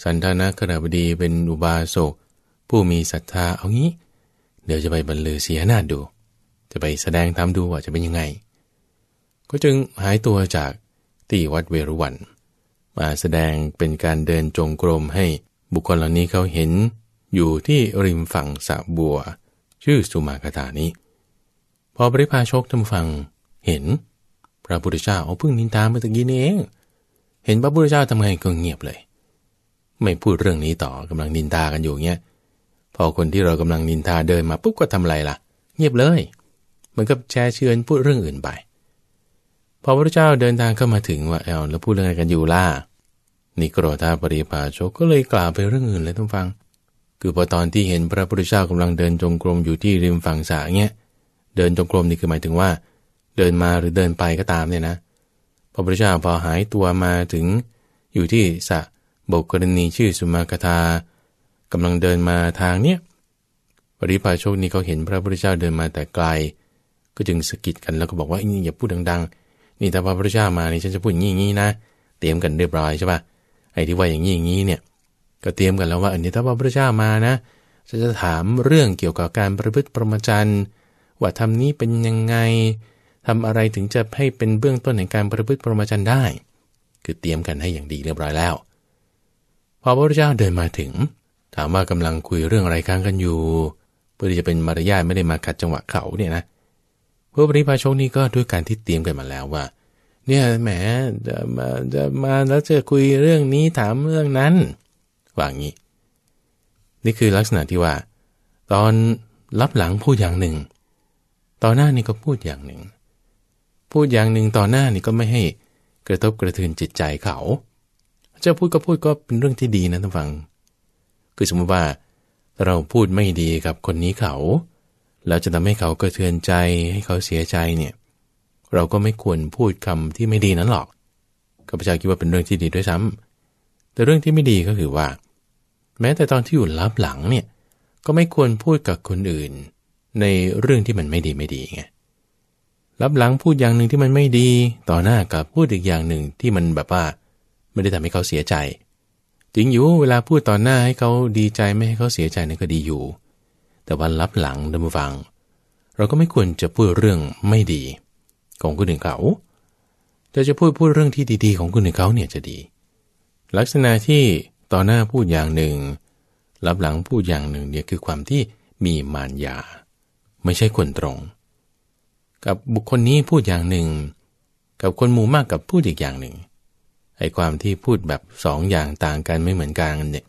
สันทนาครบดีเป็นอุบาสกผู้มีศรัทธาเอางี้ เดี๋ยวจะไปบรรลือเสียนาดู จะไปแสดงทำดูว่าจะเป็นยังไง ก็จึงหายตัวจากที่วัดเวรุวัน มาแสดงเป็นการเดินจงกรมให้บุคคลเหล่านี้เขาเห็นอยู่ที่ริมฝั่งสะบัว ชื่อสุมาคตานี้ พอปริพาชกทำฟังเห็น พระพุทธเจ้าเอาพึ่งนินทาเมื่อกี้นี้เอง เห็นพระพุทธเจ้าทำไงก็เงียบเลย ไม่พูดเรื่องนี้ต่อกำลังนินทากันอยู่เงี้ยพอคนที่เรากำลังนินทาเดินมาปุ๊บก็ทำอะไรล่ะ เงียบเลย เหมือนกับแช่เชิญพูดเรื่องอื่นไปพอพระเจ้าเดินทางเข้ามาถึงว่าแอลแล้วพูดเรื่องอะไรกันอยู่ล่ะนิโครธาปริภาชกก็เลยกล่าวไปเรื่องอื่นเลยท่านฟัง คือพอตอนที่เห็นพระพุทธเจ้ากำลังเดินจงกรมอยู่ที่ริมฝั่งสาเงี้ยเดินจงกรมนี่คือหมายถึงว่า เดินมาหรือเดินไปก็ตามเนี่ยนะพระพุทธเจ้าพอหายตัวมาถึงอยู่ที่สะบกกรณีชื่อสุมาคทากำลังเดินมาทางเนี้ยปริพาโชคนี้เขาเห็นพระพุทธเจ้าเดินมาแต่ไกล ก็จึงสะกิดกันแล้วก็บอกว่าอย่าพูดดัง ๆ นี่ถ้าพระพุทธเจ้ามานี่ฉันจะพูดอย่างนี้นะ เตรียมกันเรียบร้อยใช่ปะไอ้ที่ว่าอย่างนี้อย่างี้เนี่ย ก็เตรียมกันแล้วว่าอันนี้ถ้าพระพุทธเจ้ามานะ จะจะถามเรื่องเกี่ยวกับการประพฤติประมาจันว่าทำนี้เป็นยังไงทำอะไรถึงจะให้เป็นเบื้องต้นแห่งการประพฤติประมาจันได้ คือเตรียมกันให้อย่างดีเรียบร้อยแล้วพอพระพุทธเจ้าเดินมาถึงถามว่ากำลังคุยเรื่องอะไรค้างกันอยู่เพื่อที่จะเป็นมารยาทไม่ได้มาขัดจังหวะเขาเนี่ยนะพวกปริพาชกนี่ก็ด้วยการที่เตรียมกันมาแล้วว่า เนี่ยแหมจะมาจะมาแล้วจะคุยเรื่องนี้ถามเรื่องนั้น ว่างี้ นี่คือลักษณะที่ว่า ตอนรับหลังพูดอย่างหนึ่งต่อหน้านี่ก็พูดอย่างหนึ่ง พูดอย่างหนึ่งต่อหน้านี่ก็ไม่ให้กระทบกระเทือนจิตใจเขาเจ้าพูดก็พูดก็เป็นเรื่องที่ดีนะท่านฟังคือสมมติว่าเราพูดไม่ดีกับคนนี้เขาแล้วจะทำให้เขากระเทือนใจให้เขาเสียใจเนี่ยเราก็ไม่ควรพูดคำที่ไม่ดีนั้นหรอกข้าพเจ้าคิดว่าเป็นเรื่องที่ดีด้วยซ้ำ แต่เรื่องที่ไม่ดีก็คือว่า แม้แต่ตอนที่อยู่ลับหลังเนี่ยก็ไม่ควรพูดกับคนอื่นในเรื่องที่มันไม่ดีไม่ดีไงลับหลังพูดอย่างหนึ่งที่มันไม่ดีต่อหน้ากับพูดอีกอย่างหนึ่งที่มันแบบว่าไม่ได้ทำให้เขาเสียใจจริงอยู่เวลาพูดต่อหน้า ให้เขาดีใจไม่ให้เขาเสียใจนั่นก็ดีอยู่ แต่วันรับหลังดมฟัง เราก็ไม่ควรจะพูดเรื่องไม่ดี ของคนอื่นเขาแต่จะพูดพูดเรื่องที่ดีๆของคนอื่นเขาเนี่ยจะดี ลักษณะที่ต่อหน้าพูดอย่างหนึ่ง รับหลังพูดอย่างหนึ่งเนี่ยคือความที่มีมารยาไม่ใช่คนตรง กับบุคคลนี้พูดอย่างหนึ่ง กับคนหมู่มากกับพูดอีกอย่างหนึ่งไอ้ความที่พูดแบบสองอย่างต่างกันไม่เหมือนกันเนี่ย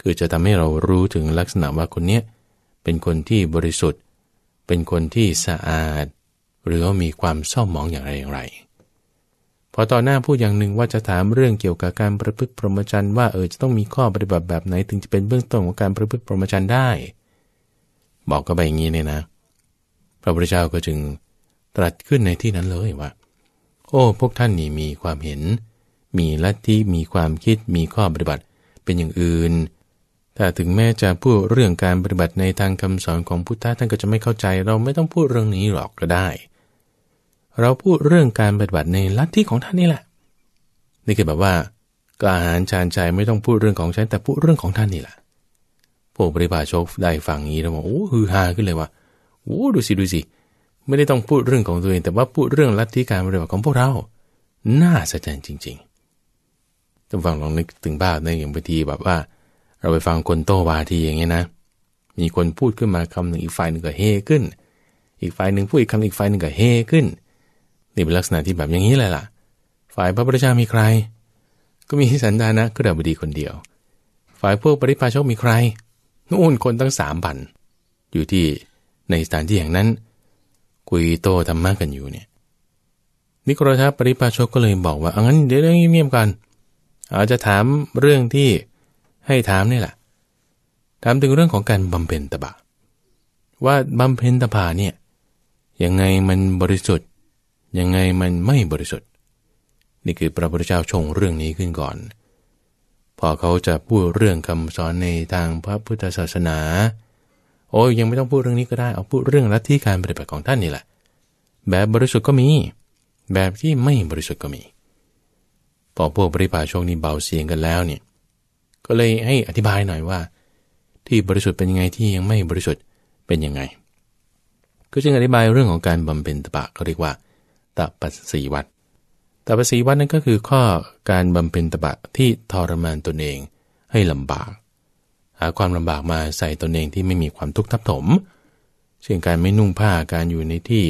คือจะทำให้เรารู้ถึงลักษณะว่าคนเนี้ยเป็นคนที่บริสุทธิ์ เป็นคนที่สะอาด หรือว่ามีความเศร้าหมองอย่างไรอย่างไร พอต่อหน้าพูดอย่างหนึ่งว่าจะถามเรื่องเกี่ยวกับการประพฤติพรหมจรรย์ว่าเออจะต้องมีข้อปฏิบัติแบบไหนถึงจะเป็นเบื้องต้นของการประพฤติพรหมจรรย์ได้ บอกก็ไปอย่างนี้เนี่ยนะ พระพุทธเจ้าก็จึงตรัสขึ้นในที่นั้นเลยว่า โอ้พวกท่านนี่มีความเห็นมีลัทธิมีความคิดมีข้อปฏิบัติเป็นอย่างอื่น ถ้าถึงแม้จะพูดเรื่องการปฏิบัติในทางคำสอนของพุทธะท่านก็จะไม่เข้าใจเราไม่ต้องพูดเรื่องนี้หรอกก็ได้ เราพูดเรื่องการปฏิบัติในลัทธิของท่านนี่แหละ นี่คือแบบว่ากลาหารชานชจยไม่ต้องพูดเรื่องของฉันแต่พูดเรื่องของท่านนี่แหละ พวกปริบาชกได้ฟังนี้แล้วบอกโอ้ฮือฮาขึ้นเลยว่าโอ้ดูสิดูสิไม่ได้ต้องพูดเรื่องของตัวเองแต่ว่าพูดเรื่องลัทธิการปฏิบัติของพวกเรา น่าสะใจจริงจำฟังลองนึกถึงภาพในอย่างบางทีแบบว่าเราไปฟังคนโต้วาทีอย่างเงี้ยนะ มีคนพูดขึ้นมาคำหนึ่งอีกฝ่ายหนึ่งก็เฮขึ้นอีกฝ่ายหนึ่งพูดอีกคำอีกฝ่ายหนึ่งก็เฮขึ้นนี่เป็นลักษณะที่แบบอย่างนี้เลยล่ะฝ่ายพระพุทธเจ้ามีใคร ก็มีสันดานะก็ดาบดีคนเดียวฝ่ายพวกปริพาชคมีใคร นู่นคนตั้งสามบันอยู่ที่ในสถานที่แห่งนั้นคุยโตธรรมะกันอยู่เนี่ยนิโครธาปริพาชคก็เลยบอกว่าอางั้นเดี๋ยวเรื่องเงียบๆกันอาจจะถามเรื่องที่ให้ถามนี่แหละ ถามถึงเรื่องของการบำเพ็ญตบะ ว่าบำเพ็ญตบะเนี่ยยังไงมันบริสุทธิ์ยังไงมันไม่บริสุทธิ์ นี่คือพระพุทธเจ้าชงเรื่องนี้ขึ้นก่อน พอเขาจะพูดเรื่องคำสอนในทางพระพุทธศาสนาโอ้ยยังไม่ต้องพูดเรื่องนี้ก็ได้ เอาพูดเรื่องลัทธิการปฏิบัติของท่านนี่แหละ แบบบริสุทธิ์ก็มี แบบที่ไม่บริสุทธิ์ก็มีพอพวกปริพาชกนี่เบาเสียงกันแล้วเนี่ย ก็เลยให้อธิบายหน่อยว่า ที่บริสุทธิ์เป็นยังไงที่ยังไม่บริสุทธิ์เป็นยังไงก็จึงอธิบายเรื่องของการบำเพ็ญตบะเขาเรียกว่าตปัสสีวัดตปัสสีวัดนั่นก็คือ ข้อการบำเพ็ญตบะที่ทรมานตนเองให้ลำบาก หาความลำบากมาใส่ตนเองที่ไม่มีความทุกข์ทับถม เช่นการไม่นุ่งผ้าการอยู่ในที่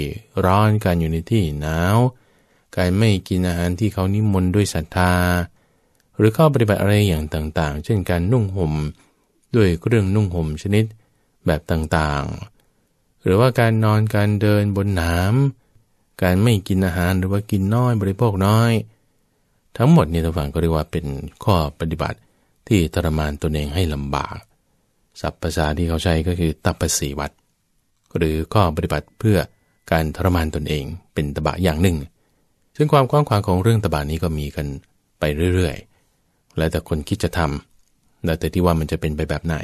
ร้อนการอยู่ในที่หนาวการไม่กินอาหารที่เขานิมนต์ด้วยศรัทธา หรือข้อปฏิบัติอะไรอย่างต่างๆ เช่น การนุ่งห่มด้วยเครื่องนุ่งห่มชนิดแบบต่างๆ หรือว่าการนอนการเดินบนน้ำการไม่กินอาหารหรือว่ากินน้อยบริโภคน้อย ทั้งหมดนี่ทางฝั่งก็เรียกว่าเป็นข้อปฏิบัติที่ทรมานตนเองให้ลำบากศัพท์ภาษาที่เขาใช้ก็คือตัปสีวัตหรือข้อปฏิบัติเพื่อการทรมานตนเองเป็นตบะอย่างหนึ่งซึ่งความกว้างขวางของเรื่องตบานี้ก็มีกันไปเรื่อยๆแล้วแต่คนคิดจะทำแล้วแต่ที่ว่ามันจะเป็นไปแบบไหน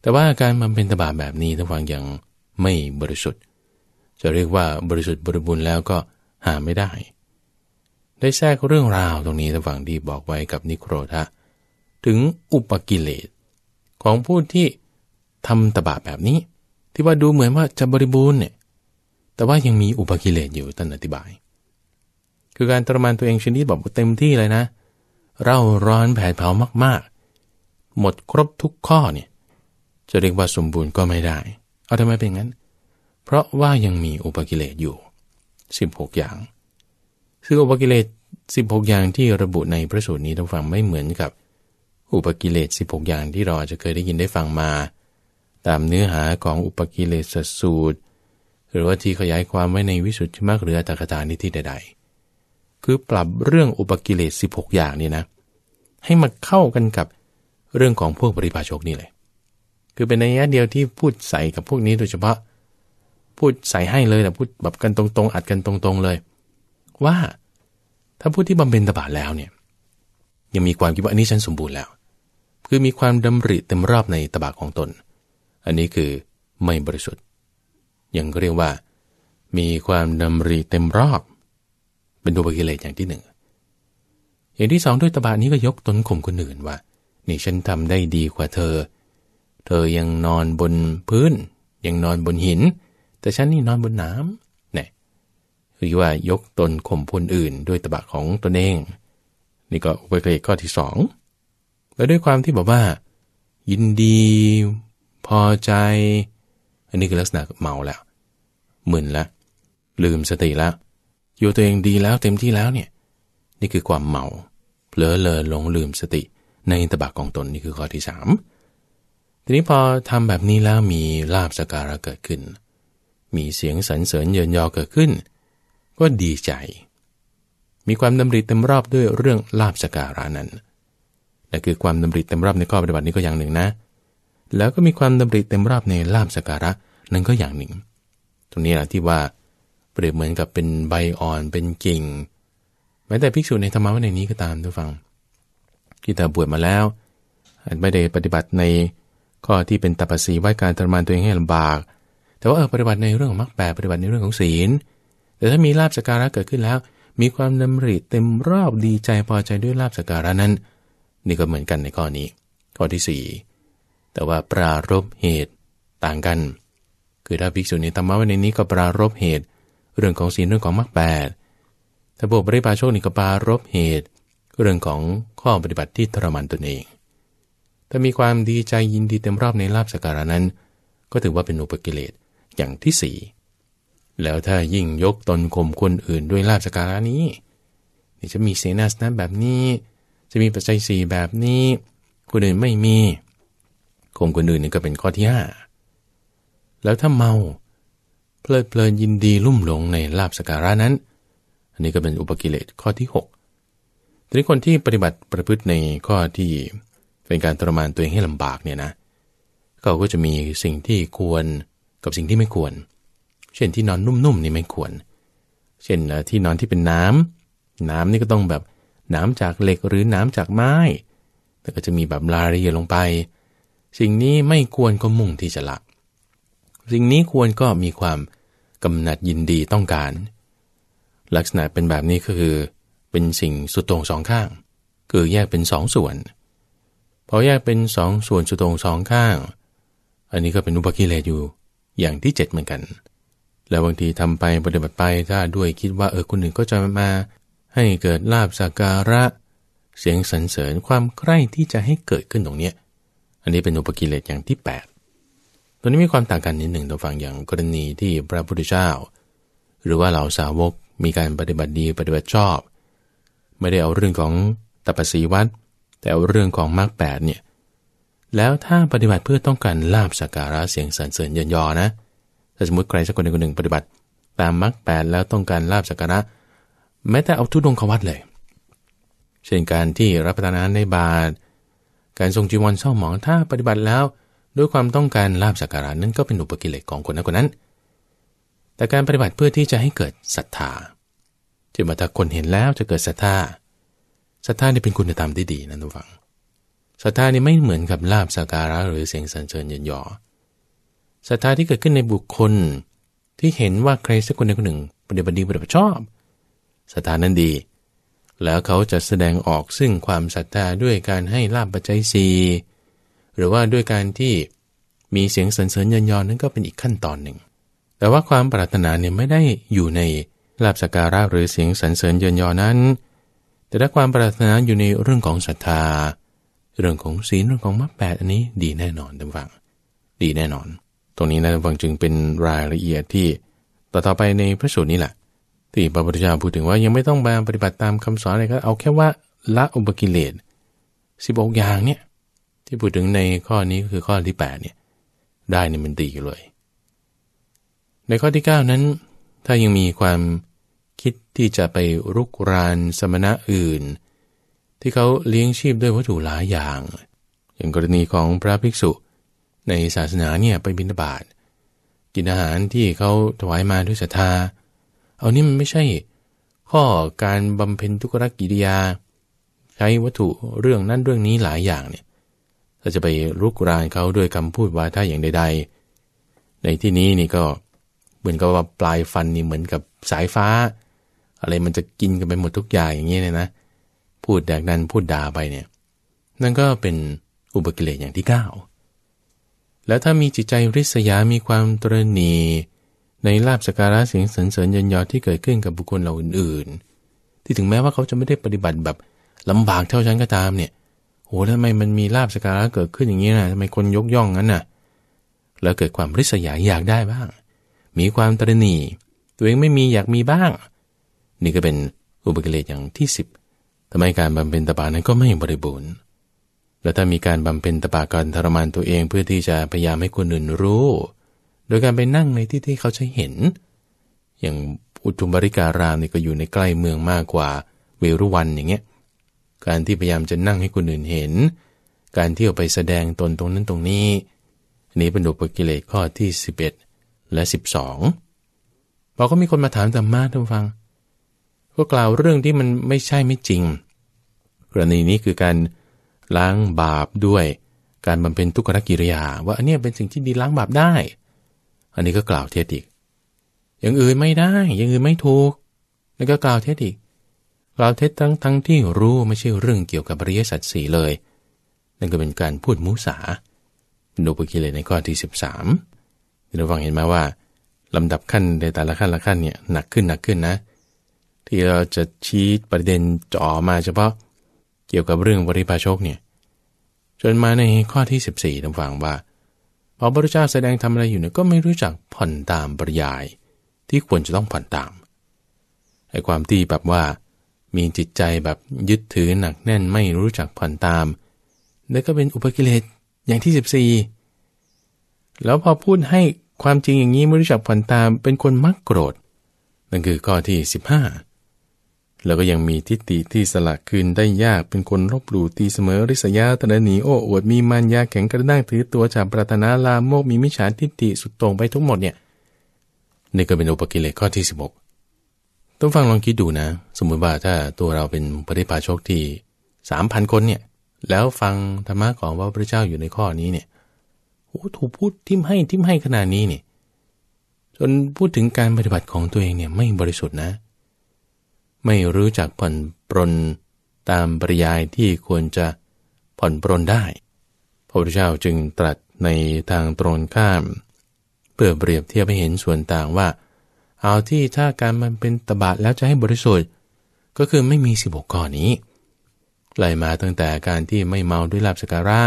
แต่ว่าการมันเป็นตบาแบบนี้ถ้าวางอย่างไม่บริสุทธิ์ จะเรียกว่าบริสุทธิ์บริบูรณ์แล้วก็หาไม่ได้ ได้แทรกเรื่องราวตรงนี้ทะหว่ังที่บอกไว้กับนิโครธะถึงอุปกิเลส ของผู้ที่ทำตบาแบบนี้ ที่ว่าดูเหมือนว่าจะบริบูรณ์เนี่ย แต่ว่ายังมีอุปกิเลสอยู่ท่านอธิบายคือการทรมานตัวเองชนิดแบบเต็มที่เลยนะเร่าร้อนแผดเผามากๆ หมดครบทุกข้อเนี่ย จะเรียกว่าสมบูรณ์ก็ไม่ได้ เอาทำไมเป็นงั้น เพราะว่ายังมีอุปกิเลสอยู่ 16 อย่าง ซึ่งอุปกิเลส 16 อย่างที่ระบุในพระสูตรนี้ท่านฟังไม่เหมือนกับ อุปกิเลส 16 อย่างที่เราอาจะเคยได้ยินได้ฟังมา ตามเนื้อหาของอุปกิเลสสูตร หรือว่าที่ขยายความไว้ในวิสุทธิมรรคหรืออัตถกถานิที่ใดๆคือปรับเรื่องอุปกิเลส 16 อย่างนี่นะ ให้มาเข้ากันกับเรื่องของพวกปริภาชกนี่เลยคือเป็นในแย่เดียวที่พูดใส่กับพวกนี้โดยเฉพาะ พูดใส่ให้เลยนะพูดแบบกันตรงๆอัดกันตรงๆเลย ว่าถ้าพูดที่บำเพ็ญตบะแล้วเนี่ยยังมีความคิดว่าอันนี้ฉันสมบูรณ์แล้วคือมีความดำริเต็มรอบในตบะของตน อันนี้คือไม่บริสุทธิ์ยังเรียกว่า มีความดำริเต็มรอบเป็นตัวกิเลสอย่างที่หนึ่งอย่างที่สองด้วยตบะนี้ก็ยกตนข่มคนอื่นว่า นี่ฉันทำได้ดีกว่าเธอ เธอยังนอนบนพื้น ยังนอนบนหิน แต่ฉันนี่นอนบนน้ำเนี่ยคือว่ายกตนข่มคนอื่น ด้วยตบะของตนเอง นี่ก็ไปเกิเลสข้อที่สอง และด้วยความที่บอกว่า ยินดีพอใจ อันนี้คือลักษณะเมาแล้วมึนละ ลืมสติแล้วอยู่ตัวเองดีแล้วเต็มที่แล้วเนี่ยนี่คือความเมาเผลอเลอหลงลืมสติ ในตบะของตนนี่คือข้อที่สามทีนี้พอทำแบบนี้แล้วมีลาบสการะเกิดขึ้น มีเสียงสรรเสริญเยินยอเกิดขึ้น ก็ดีใจ มีความดำริเต็มรอบด้วยเรื่องลาบสการะนั้นนั่นคือความดำริเต็มรอบในข้อปฏิบัตินี้ก็อย่างหนึ่งนะ แล้วก็มีความดำริเต็มรอบในลาบสการะนั้นก็อย่างหนึ่งตรงนี้แหละที่ว่าเปรียบเหมือนกับเป็นใบอ่อนเป็นกิ่ง แม้แต่ภิกษุในธรรมะวันนี้ก็ตามทุกฟังที่ถตาบวชมาแล้วอาจไม่ได้ปฏิบัติในข้อที่เป็นตัปสีว้การทรมานตัวเองให้ลำบาก แต่ว่าเออปฏิบัติในเรื่องของมรรคแปดปฏิบัติในเรื่องของศีล แต่ถ้ามีลาบสการะเกิดขึ้นแล้ว มีความดำริเต็มรอบดีใจพอใจด้วยลาบสการะนั้น นี่ก็เหมือนกันในข้อนี้ ข้อที่ 4 แต่ว่าปรารบเหตุต่างกัน คือถ้าภิกษุในธรรมะวันนี้ก็ปรารบเหตุเรื่องของศีลเรื่องของมรรคแปดถ้าพวกปริพาโชคนี่ก็ปารบเหตุเรื่องของข้อปฏิบัติที่ทรมานตนเอง ถ้ามีความดีใจยินดีเต็มรอบในลาบสการะนั้น ก็ถือว่าเป็นอุปกิเลสอย่างที่สี่แล้วถ้ายิ่งยกตนข่มคนอื่นด้วยลาบสการะนี้ี่จะมีเสนาสนะแบบนี้จะมีปัจจัยสี่แบบนี้คนอื่นไม่มีข่มคนอื่นนี่ก็เป็นข้อที่ห้าแล้วถ้าเมาเพลิดเพลินยินดีลุ่มหลงในลาบสการะนั้น อันนี้ก็เป็นอุปกิเลสข้อที่ 6ทีนี้คนที่ปฏิบัติประพฤติในข้อที่เป็นการทรมานตัวเองให้ลำบากเนี่ยนะ เขาก็จะมีสิ่งที่ควรกับสิ่งที่ไม่ควร เช่นที่นอนนุ่มๆนี่ไม่ควร เช่นที่นอนที่เป็นน้ำ น้ำนี่ก็ต้องแบบน้ำจากเหล็กหรือน้ำจากไม้ แต่ก็จะมีแบบลาเรียลงไป สิ่งนี้ไม่ควรก็มุ่งที่จะละสิ่งนี้ควรก็มีความกำหนัดยินดีต้องการ ลักษณะเป็นแบบนี้ก็คือ เป็นสิ่งสุดตรงสองข้าง คือแยกเป็นสองส่วนพอแยกเป็นสองส่วนสุดตรงสองข้าง อันนี้ก็เป็นอุปกิเลสอยู่อย่างที่ 7 เหมือนกัน แล้วบางทีทำไปปฏิบัติไปถ้าด้วยคิดว่าเออคนหนึ่งก็จะมาให้เกิดลาบสักการะ เสียงสรรเสริญความใคร่ที่จะให้เกิดขึ้นตรงเนี้ยอันนี้เป็นอุปกิเลสอย่างที่ 8ตัวนี้มีความต่างกันนิดหนึ่งตัวฟังอย่างกรณีที่พระพุทธเจ้าหรือว่าเหล่าสาวกมีการปฏิบัติดีปฏิบัติชอบ ไม่ได้เอาเรื่องของตปสีวัด แต่เอาเรื่องของมรรคแปดเนี่ยแล้วถ้าปฏิบัติเพื่อต้องการลาบสักการะเสียงสรรเสริญเยินยอนะถ้าสมมติใครสักคนหนึ่งคนหนึ่งปฏิบัติ ตามมรรคแปดแล้วต้องการลาบสักการะ แม้แต่เอาทุดงควัดเลยเช่นการที่รับประทานาในบาตรการทรงจีวรเศร้าหมองถ้าปฏิบัติแล้วด้วยความต้องการลาบสักการะนั้นก็เป็นอุปกิเลสของคนนั้นคนนั้น แต่การปฏิบัติเพื่อที่จะให้เกิดศรัทธาจึงมาถ้าคนเห็นแล้วจะเกิดศรัทธา ศรัทธานี่เป็นคุณธรรมที่ดีนะทุกฝังศรัทธานี่ไม่เหมือนกับลาบสักการะหรือเสียงสรรเสริญเยินยอศรัทธาที่เกิดขึ้นในบุคคล ที่เห็นว่าใครสักคนใดคนหนึ่ง ปฏิบัติดีปฏิบัติชอบศรัทธานั้นดี แล้วเขาจะแสดงออกซึ่งความศรัทธาด้วยการให้ลาบปัจจัยสี่หรือว่าด้วยการที่มีเสียงสรรเสริญยนยอนนั้นก็เป็นอีกขั้นตอนหนึ่ง แต่ว่าความปรารถนาเนี่ยไม่ได้อยู่ในลาบสการะหรือเสียงสรรเสริญยนยอนั้น แต่ถ้าความปรารถนาอยู่ในเรื่องของศรัทธา เรื่องของศีลเรื่องของมรรคแปดอันนี้ ดีแน่นอนท่านฟังดีแน่นอน ตรงนี้นะท่านฟังจึงเป็นรายละเอียดที่ต่อไปในพระสูตรนี้แหละ ที่พระพุทธเจ้าพูดถึงว่ายังไม่ต้องมาปฏิบัติตามคำสอนอะไรก็เอาแค่ว่าละอุปกิเลสสิบกอย่างเนี่ยที่พูดถึงในข้อนี้ก็คือข้อที่8เนี่ยได้ในมันดีกยเลย ในข้อที่ 9 นั้น ถ้ายังมีความคิดที่จะไปรุกรานสมณะอื่น ที่เขาเลี้ยงชีพด้วยวัตถุหลายอย่าง อย่างกรณีของพระภิกษุในศาสนาเนี่ย ไปบิณฑบาตกินอาหารที่เขาถวายมาด้วยศรัทธา เอานี่มันไม่ใช่ข้อการบำเพ็ญทุกรกิริยา ใช้วัตถุเรื่องนั้นเรื่องนี้หลายอย่างเนี่ยก็จะไปรุกรานเขาด้วยคำพูดวาทะอย่างใดๆ ในที่นี้นี่ก็เหมือนกับว่าปลายฟันนี่เหมือนกับสายฟ้า อะไรมันจะกินกันไปหมดทุกอย่างอย่างนี้เลยนะพูดแดกดันพูดด่าไปเนี่ยนั่นก็เป็นอุปกิเลสอย่างที่ 9 แล้วถ้ามีจิตใจริษยา มีความตรณีในลาบสการะเสียงสรรเสริญยนยอที่เกิดขึ้นกับบุคคลเราอื่นๆ ที่ถึงแม้ว่าเขาจะไม่ได้ปฏิบัติแบบลำบากเท่าฉันก็ตามเนี่ยโอ้แล้วทำไมมันมีลาบสการะเกิดขึ้นอย่างนี้นะทำไมคนยกย่องงั้นนะ่ะแล้วเกิดความริษยาอยากได้บ้าง มีความตรณีตัวเองไม่มีอยากมีบ้าง นี่ก็เป็นอุปกรเลอย่างที่ 10 ทำไมการบำเพ็ญตบะนั้นก็ไม่บริบูรณ์แล้วถ้ามีการบำเพ็ญตบะการทรมานตัวเองเพื่อที่จะพยายามให้คนอื่นรู้ โดยการไปนั่งในที่ที่เขาใช้เห็น อย่างอุทุมบริการามนี่ก็อยู่ในใกล้เมืองมากกว่าเวรุวันอย่างเงี้ยการที่พยายามจะนั่งให้คนอื่นเห็น การเที่ยวไปแสดงตนตรงนั้นตรงนี้ อันนี้เป็นอุปกิเลสข้อที่ 11 และ 12บอกก็มีคนมาถามธรรมะท่านฟัง ก็กล่าวเรื่องที่มันไม่ใช่ไม่จริง กรณีนี้คือการล้างบาปด้วย การบำเพ็ญทุกขกิริยา ว่าอันนี้เป็นสิ่งที่ดีล้างบาปได้ อันนี้ก็กล่าวเทจอีก อย่างอื่นไม่ได้ อย่างอื่นไม่ถูกแล้วก็กล่าวเทจอีกกล่าวเท็จทั้งทั้งที่รู้ไม่ใช่เรื่องเกี่ยวกับอริยสัจสี่เลย นั่นก็เป็นการพูดมุสาเป็นอุปกิเลสในข้อที่ 13บสามาฟังเห็นไหมว่าลำดับขั้นในแต่ละขั้นละขั้นเนี่ยหนักขึ้นหนักขึ้นนะ ที่เราจะชี้ประเด็นจ่อมาเฉพาะ เกี่ยวกับเรื่องบริพาชกเนี่ย จนมาในข้อที่ 14บ่ี่ฟังว่าพอพระเจ้าแสดงทำอะไรอยู่เนี่ยก็ไม่รู้จักผ่อนตามปริยาย ที่ควรจะต้องผ่อนตาม ไอ้ความที่แบบว่ามีจิตใจแบบยึดถือหนักแน่นไม่รู้จักผ่อนตาม แล้วก็เป็นอุปกิเลสอย่างที่ 14 แล้วพอพูดให้ความจริงอย่างนี้ไม่รู้จักผ่อนตามเป็นคนมักโกรธ นั่นคือข้อที่ 15 แล้วก็ยังมีทิฏฐิที่สละคืนได้ยากเป็นคนลบหลู่ตีเสมอริษยาตระหนีโอ้อวด มีมันยาแข็งกระด้างถือตัวจับปรารถนาลามโมกมีมิจฉาทิฏฐิสุดตรงไปทุกหมดเนี่ยนี่ก็เป็นอุปกิเลสข้อที่ 16ต้องฟังลองคิดดูนะ สมมติว่าถ้าตัวเราเป็นปริพาชคที่สามพันคนเนี่ย แล้วฟังธรรมะของพระพุทธเจ้าอยู่ในข้อนี้เนี่ยโอ้ถูกพูดทิมให้ทิมให้ขนาดนี้เนี่ย จนพูดถึงการปฏิบัติของตัวเองเนี่ยไม่บริสุทธิ์นะ ไม่รู้จักผ่อนปรนตามปริยายที่ควรจะผ่อนปรนได้ พระพุทธเจ้าจึงตรัสในทางตรงข้าม เพื่อเปรียบเทียบให้เห็นส่วนต่างว่าเอาที่ถ้าการมันเป็นตบะแล้วจะให้บริสุทธิ์ก็คือไม่มีสิบกข้อนี้ไล่มาตั้งแต่การที่ไม่เมาด้วยลาบสการะ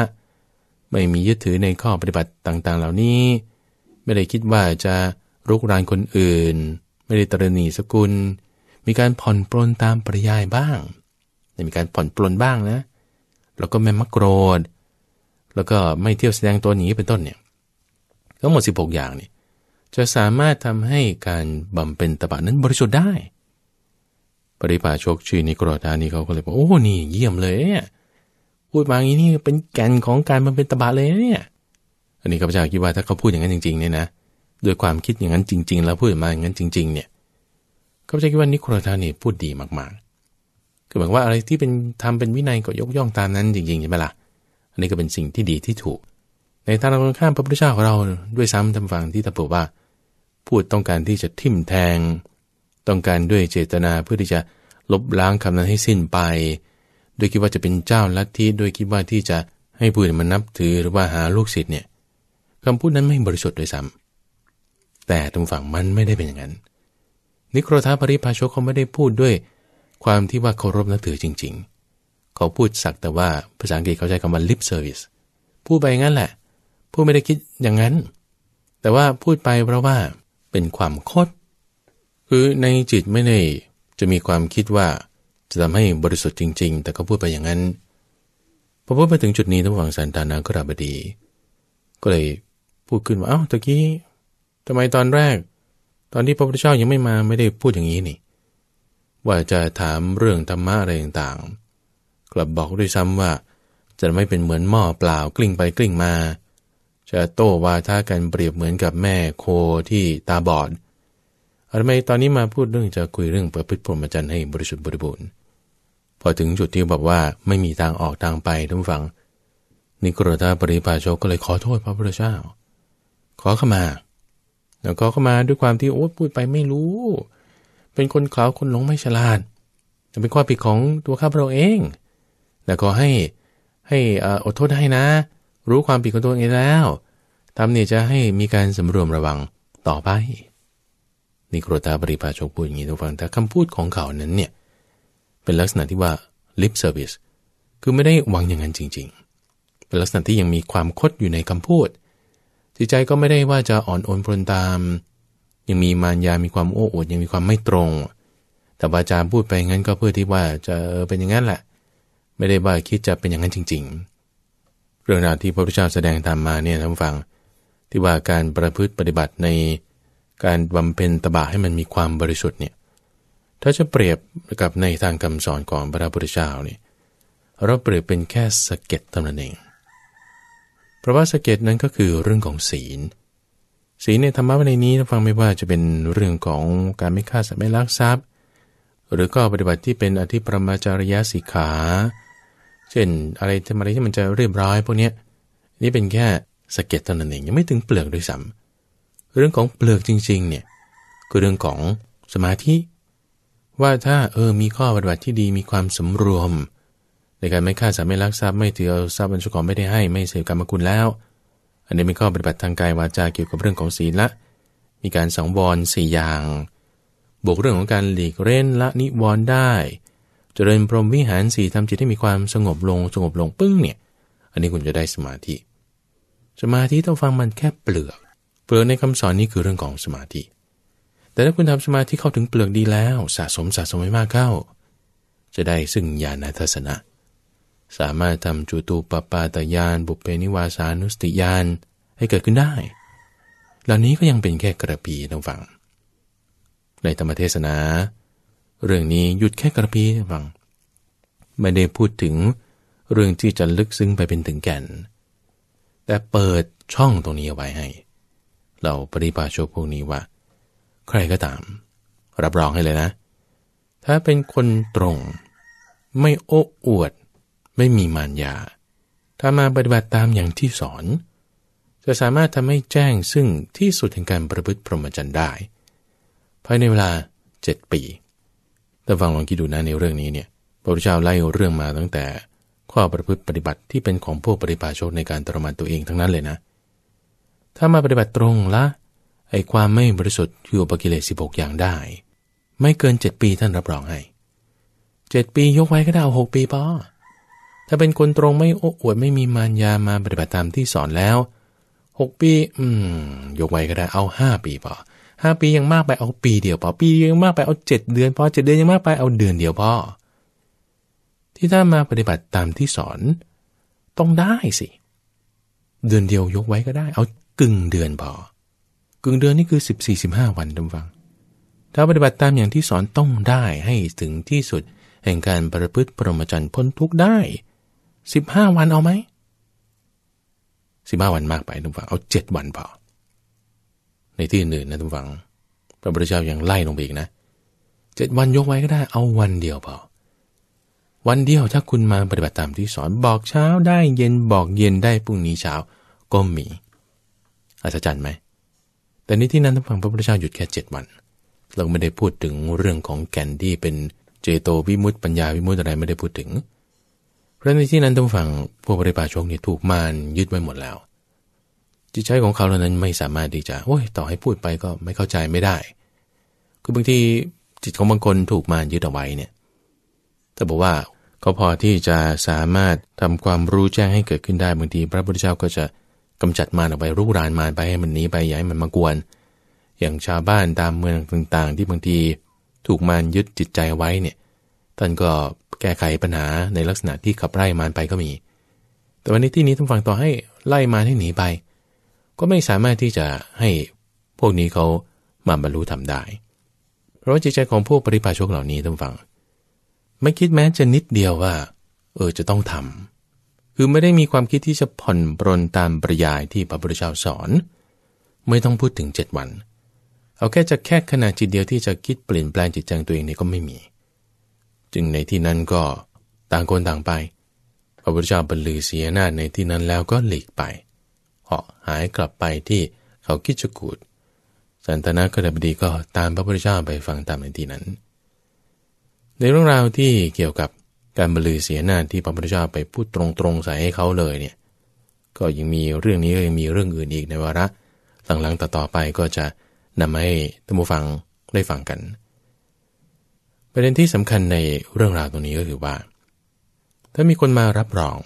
ไม่มียึดถือในข้อปฏิบัติต่างๆเหล่านี้ ไม่ได้คิดว่าจะรุกรานคนอื่นไม่ได้ตรณีสกุล มีการผ่อนปลนตามปริยายบ้าง มีการผ่อนปลนบ้างนะ แล้วก็ไม่มักโกรธแล้วก็ไม่เที่ยวแสดงตัวหนีเป็นต้นเนี่ยทั้งหมด 16 อย่างนี่จะสามารถทำให้การบำเพ็ญตบะนั้นบริสุทธิ์ได้ ปริภาชกชื่อนิโครธานีเขาก็เลยบอกโอ้นี่เยี่ยมเลยเนี่ย พูดมาอย่างนี้่เป็นแก่นของการบำเพ็ญตบะเลยเนี่ย อันนี้ข้าพเจ้าคิดว่าถ้าเขาพูดอย่างนั้นจริงๆเนี่ยนะโดยความคิดอย่างนั้นจริง ๆ แล้วพูดมาอย่างนั้นจริงๆเนี่ยข้าพเจ้าคิดว่านิโครธานีพูดดีมากๆคือหมายว่าอะไรที่เป็นทำเป็นวินัยก็ยกย่องตามนั้นจริงๆใช่ไหมล่ะ อันนี้ก็เป็นสิ่งที่ดีที่ถูก ในทางตรงข้ามพระพุทธเจ้าของเราด้วยซ้ำทำฟังที่ตะปูว่าพูดต้องการที่จะทิ่มแทง ต้องการด้วยเจตนาเพื่อที่จะลบล้างคำนั้นให้สิ้นไปด้วยคิดว่าจะเป็นเจ้าลัทธิด้วยคิดว่าที่จะให้ผู้อื่นมานับถือหรือว่าหาลูกศิษย์เนี่ย คำพูดนั้นไม่บริสุทธิ์ด้วยซ้ำ แต่ตรงฝั่งมันไม่ได้เป็นอย่างนั้น นิโครธาปริพาชกเขาไม่ได้พูดด้วยความที่ว่าเคารพนับถือจริง ๆ เขาพูดสักแต่ว่า ภาษาอังกฤษเขาใช้คำว่า lip service พูดไปงั้นแหละพูดไม่ได้คิดอย่างนั้น แต่ว่าพูดไปเพราะว่าเป็นความคดคือในจิตไม่ได้จะมีความคิดว่าจะทำให้บริสุทธิ์จริงๆ แต่ก็พูดไปอย่างนั้นพอพูดไปถึงจุดนี้ท่านฝูังสันตานาคระบดี ก็เลยพูดขึ้นว่าเอ้าตะกี้ทำไมตอนแรก ตอนที่พระพุทธเจ้ายังไม่มาไม่ได้พูดอย่างนี้นี่ ว่าจะถามเรื่องธรรมะอะไรต่างๆกลับบอกด้วยซ้ำว่าจะไม่เป็นเหมือนหม้อเปล่ากลิ้งไปกลิ้งมาจะโต้วาทากันเปรียบเหมือนกับแม่โคที่ตาบอดทำไมตอนนี้มาพูดเรื่องจะคุยเรื่องประพฤติพรหมจรรย์ให้บริสุทธิ์บริบูรณ์ พอถึงจุดที่บอกว่าไม่มีทางออกทางไปทุกฝังนิโครธาปริภาชกก็เลยขอโทษพระพุทธเจ้า ขอเข้ามา แล้วขอเข้ามาด้วยความที่โอ้พูดไปไม่รู้ เป็นคนขาวคนหลงไม่ฉลาดจะเป็นความผิดของตัวข้าพระองค์เองแต่ขอให้ให้อดโทษให้นะรู้ความผิดของตัวเองแล้ว ทำเนี่ยจะให้มีการสำรวมระวังต่อไปน่โครตาบริภาชกพูดอย่างนี้ทุกฟังแต่คำพูดของเขานั้นเนี่ย เป็นลักษณะที่ว่า lip service คือไม่ได้หวังอย่างนั้นจริงๆ เป็นลักษณะที่ยังมีความคดอยู่ในคำพูด จิตใจก็ไม่ได้ว่าจะอ่อนโอนพลนตาม ยังมีมารยา มีความโอ้อวดยังมีความไม่ตรง แต่บาจาพูดไปงั้นก็เพื่อที่ว่าจะเป็นอย่างนั้นแหละ ไม่ได้บ่าคิดจะเป็นอย่างนั้นจริง ๆเรื่องราวที่พระพุทธเจ้าแสดงรรมมาเนี่ยท่านฟังที่ว่าการประพฤติปฏิบัติในการบำเพ็ญตบะให้มันมีความบริสุทธิ์เนี่ยถ้าจะเปรียบกับในทางคำสอนของพระพุทธเจ้านี่เราเปรียบเป็นแค่สเก็ตำทาน่เอง เพราะว่าสเก็ตนั้นก็คือเรื่องของศีลศีลในธรรมะในนี้าฟังไม่ว่าจะเป็นเรื่องของการไม่ฆ่าสัตว์ไม่ลักทรัพย์ หรือก็ปฏิบัติที่เป็นอธิปรมาจารยาสิกขาเช่นอะไรทำอะไรที่มันจะเรียบร้อยพวกนี้นี่เป็นแค่สะเก็ดเท่านั้นเองยังไม่ถึงเปลือกด้วยซ้ำเรื่องของเปลือกจริงๆเนี่ยคือเรื่องของสมาธิ ว่าถ้าเออมีข้อปฏิบัติที่ดีมีความสำรวมในการไม่ฆ่าสัตว์ไม่ลักทรัพย์ไม่ถือเอาทรัพย์บรรจุของไม่ได้ให้ไม่เสพกรรมคุณแล้ว อันนี้เป็นข้อปฏิบัติทาง กายวาจาเกี่ยวกับเรื่องของศีลละ มีการสังวรสี่อย่าง บวกเรื่องของการหลีกเล่นละนิวรณ์ได้เจริญพรหมวิหารสี่ทำจิตให้มีความสงบลงสงบลงปึ้งเนี่ย อันนี้คุณจะได้สมาธิ สมาธิต้องฟังมันแค่เปลือก เปลือกในคำสอนนี้คือเรื่องของสมาธิ แต่ถ้าคุณทำสมาธิเข้าถึงเปลือกดีแล้ว สะสมสะสมไว้มากเข้า จะได้ซึ่งญาณทัศนะ สามารถทำจุตูปปาตยานบุพเพนิวาสานุสติยานให้เกิดขึ้นได้ เหล่านี้ก็ยังเป็นแค่กระปีทางฝั่งในธรรมเทศนาเรื่องนี้ หยุดแค่กระพี้ฟัง ไม่ได้พูดถึงเรื่องที่จะลึกซึ้งไปเป็นถึงแก่น แต่เปิดช่องตรงนี้เอาไว้ให้ เราปริภาโชพวกนี้ว่า ใครก็ตาม รับรองให้เลยนะ ถ้าเป็นคนตรง ไม่โอ้อวด ไม่มีมารยาถ้ามาปฏิบัติตามอย่างที่สอน จะสามารถทำให้แจ้งซึ่งที่สุดแห่งการประพฤติพรหมจรรย์ได้ภายในเวลาเจ็ดปีถ้าฟังลองคิดดูนะในเรื่องนี้เนี่ย พระพุทธเจ้าไล่เรื่องมาตั้งแต่ข้อประพฤติปฏิบัติที่เป็นของพวกปริพาชกในการตรมานตัวเองทั้งนั้นเลยนะ ถ้ามาปฏิบัติตรงละ ไอ้ความไม่บริสุทธิ์คืออุปกิเลสสิบกอย่างได้ ไม่เกินเจ็ดปีท่านรับรองให้เจ็ดปียกไว้ก็ได้หกปีปอถ้าเป็นคนตรงไม่โอ้อวดไม่มีมารยามาปฏิบัติตามที่สอนแล้วหกปี อืม ยกไว้ก็ได้เอาห้าปีปอห้าปี ยังมากไปเอาปีเดียวพอปียังมากไปเอาเจ็ดเดือนพอเจ็ดเดือนยังมากไปเอาเดือนเดียวพอที่ถ้ามาปฏิบัติตามที่สอนต้องได้สิ เดือนเดียวยกไว้ก็ได้ เอากึ่งเดือนพอกึ่งเดือนนี่คือสสสิิบี่บห้าวันทำฟัง ถ้าปฏิบัติตามอย่างที่สอนต้องได้ให้ถึงที่สุดแห่งการประพฤติปรมจันทร์พ้นทุกข์ได้สิบห้าวันเอาไหมสิบห้าวันมากไปทุกฟังเอาเจ็ดวันพอในที่อื่นนะทุกฝังพระพุทธเจ้ายังไล่ลงไปอีกนะเจ็ดวันยกไว้ก็ได้เอาวันเดียวพอ วันเดียวถ้าคุณมาปฏิบัติตามที่สอนบอกเช้าได้เย็นบอกเย็นได้พรุ่งนี้เช้าก็มี อัศจรรย์ไหม แต่นี้ที่นั้นทุกฝฟังพระพุทธเจ้าหยุดแค่เจ็ดวัน เราไม่ได้พูดถึงเรื่องของแกนที่เป็นเจโตวิมุตต์ปัญญาวิมุตต์อะไรไม่ได้พูดถึง เพราะในที่นั้นทุกฝฟังพวกปริบาชเนี่ถูกมารยึดไว้หมดแล้วจิตใจของเขาเหล่านั้นไม่สามารถที่จะโอ้ย ต่อให้พูดไปก็ไม่เข้าใจไม่ได้ คือบางทีจิตของบางคนถูกมารยึดเอาไว้เนี่ยถ้าบอกว่าเขาพอที่จะสามารถทำความรู้แจ้งให้เกิดขึ้นได้บางที พระพุทธเจ้าก็จะกำจัดมารออกไปรุกรานมารไปให้มันหนีไปยาให้มันมากวน อย่างชาวบ้านตามเมืองต่างๆ ที่บางทีถูกมารยึดจิตใจไว้เนี่ย ท่านก็แก้ไขปัญหาในลักษณะที่ขับไล่มารไปก็มี แต่วันนี้ที่นี้ท่านฟังต่อให้ไล่มารให้หนีไปก็ไม่สามารถที่จะให้พวกนี้เขามาบรรลุทำได้เพราะจิตใจของพวกปริพาชกเหล่านี้ท่านฟังไม่คิดแม้จะนิดเดียวว่าเออจะต้องทำ คือไม่ได้มีความคิดที่จะผ่อนปรนตามประยายที่พระพุทธเจ้าสอน ไม่ต้องพูดถึงเจ็ดวัน เอาแค่จะแค่ขณะจิตเดียวที่จะคิดเปลี่ยนแปลงจิตใจตัวเองนี่ก็ไม่มี จึงในที่นั้นก็ต่างคนต่างไป พระพุทธเจ้าบรรลือเสียหน้าในที่นั้นแล้วก็หลีกไปเหาะหายกลับไปที่เขาคิดจกูด สันตนากระบดีก็ตามพระพุทธเจ้าไปฟังตามในที่นั้น ในเรื่องราวที่เกี่ยวกับการบรรลือเสียหน้าที่พระพุทธเจ้าไปพูดตรงๆใส่ให้เขาเลยเนี่ย ก็ยังมีเรื่องนี้ก็ยังมีเรื่องอื่นอีกในวาระหลังๆต่อๆไปก็จะนำให้ท่านผู้ฟังได้ฟังกัน ประเด็นที่สำคัญในเรื่องราวตรงนี้ก็คือว่า ถ้ามีคนมารับรอง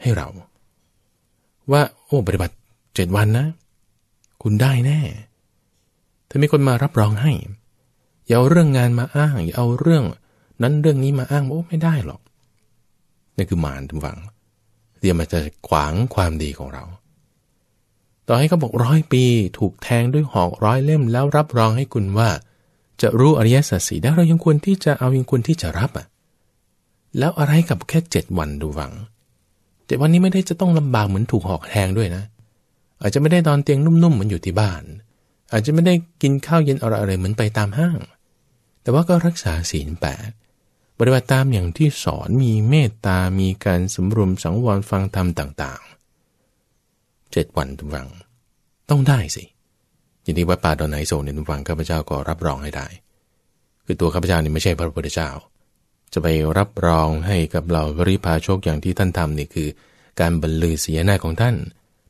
ให้เราว่าโอ้ปฏิบัติเจ็ดวันนะ คุณได้แน่ ถ้ามีคนมารับรองให้อย่าเอาเรื่องงานมาอ้างอย่าเอาเรื่อง นั้นเรื่องนี้มาอ้างโอ้ไม่ได้หรอกนั่นคือมารทุกฝังเดี๋ยวมันจะขวางความดีของเรา ต่อให้เขาบอกร้อยปี ถูกแทงด้วยหอกร้อยเล่มแล้วรับรองให้คุณว่า จะรู้อริยสัจสีได้เรายังควรที่จะเอายังควรที่จะรับอ่ะแล้วอะไรกับแค่เจ็ดวันดูหวังแต่วันนี้ไม่ได้จะต้องลำบากเหมือนถูกหอกแทงด้วยนะ อาจจะไม่ได้นอนเตียงนุ่มๆเหมือนอยู่ที่บ้าน อาจจะไม่ได้กินข้าวเย็นอะไรๆเหมือนไปตามห้าง แต่ว่าก็รักษาศีลแปดปฏิบัติตามอย่างที่สอน มีเมตตา มีการสำรวมสังวรฟังธรรมต่างๆเจ็ดวันทุกวัง ต้องได้สิยินดีว่าป่าดอนไหนโซนในทุกวังข้าพเจ้าก็รับรองให้ได้ คือตัวข้าพเจ้านี่ไม่ใช่พระพุทธเจ้าจะไปรับรองให้กับเหล่าริพาโชคอย่างที่ท่านทำนี่คือ การบรรลือเสียหน้าของท่าน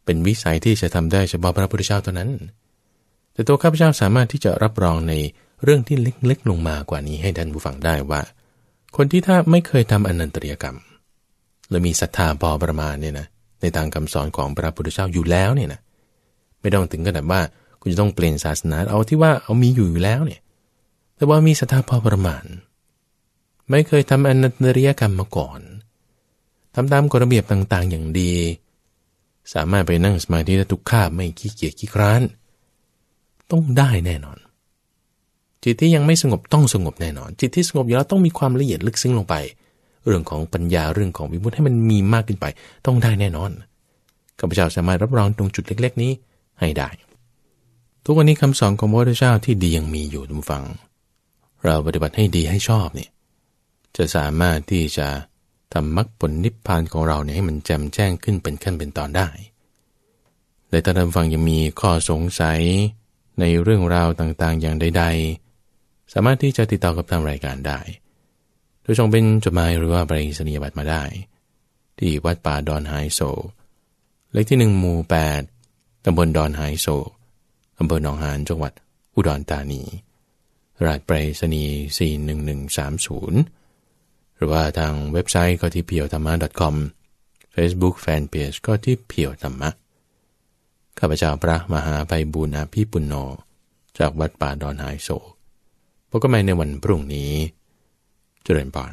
เป็นวิสัยที่จะทำได้เฉพาะพระพุทธเจ้าเท่านั้น แต่ตัวข้าพเจ้าสามารถที่จะรับรองในเรื่องที่เล็กๆ ลงมากว่านี้ให้ท่านผู้ฟังได้ว่า คนที่ถ้าไม่เคยทำอนันตริยกรรมและมีศรัทธาพอประมาณเนี่ยนะในทางคำสอนของพระพุทธเจ้าอยู่แล้วเนี่ยนะไม่ต้องถึงขนาดว่าคุณจะต้องเปลี่ยนศาสนาเอาที่ว่าเอามีอยู่อยู่แล้วเนี่ย แต่ว่ามีศรัทธาพอประมาณไม่เคยทำอนันตริยกรรมมาก่อนทำตามกฎระเบียบต่าง ๆ อย่างดี สามารถไปนั่งสมาธิได้ทุกข้าไม่ขี้เกียจขี้คร้านต้องได้แน่นอน จิตที่ยังไม่สงบต้องสงบแน่นอน จิตที่สงบอยู่แล้ว ต้องมีความละเอียดลึกซึ้งลงไป เรื่องของปัญญาเรื่องของวิมุตให้มันมีมากขึ้นไป ต้องได้แน่นอนข้าพเจ้าสามารถรับรองตรงจุดเล็ก ๆนี้ให้ได้ ทุกวันนี้คำสอนของพระพุทธเจ้าที่ดียังมีอยู่ทุกฝัง เราปฏิบัติให้ดีให้ชอบเนี่ยจะสามารถที่จะทำมรรคผลนิพพานของเราเนี่ยให้มันแจ่มแจ้งขึ้นเป็นขั้นเป็นตอนได้แต่ถ้าท่านฟังยังมีข้อสงสัยในเรื่องราวต่างๆอย่างใดๆสามารถที่จะติดต่อกับทางรายการได้ โดยชงเป็นจดหมายหรือว่าใปรษนียบัตรมาได้ ที่วัดป่าดอนไฮโซเลขที่หนึ่งหมู่แปดตำบลดอนไฮโซอำเภอหนองหานจังหวัดอุดรธานี รหัสไปรษณีย์41130หรือว่าทางเว็บไซต์ก็ที่เพียวธรรมะ .com Facebook Fanpage ก็ที่เพียวธรรมะ ข้าพเจ้าพระมหาไพบญอาพี่ปุณโญจากวัดป่าดอนหายโศก พบกันใหม่ในวันพรุ่งนี้ เจริญปาน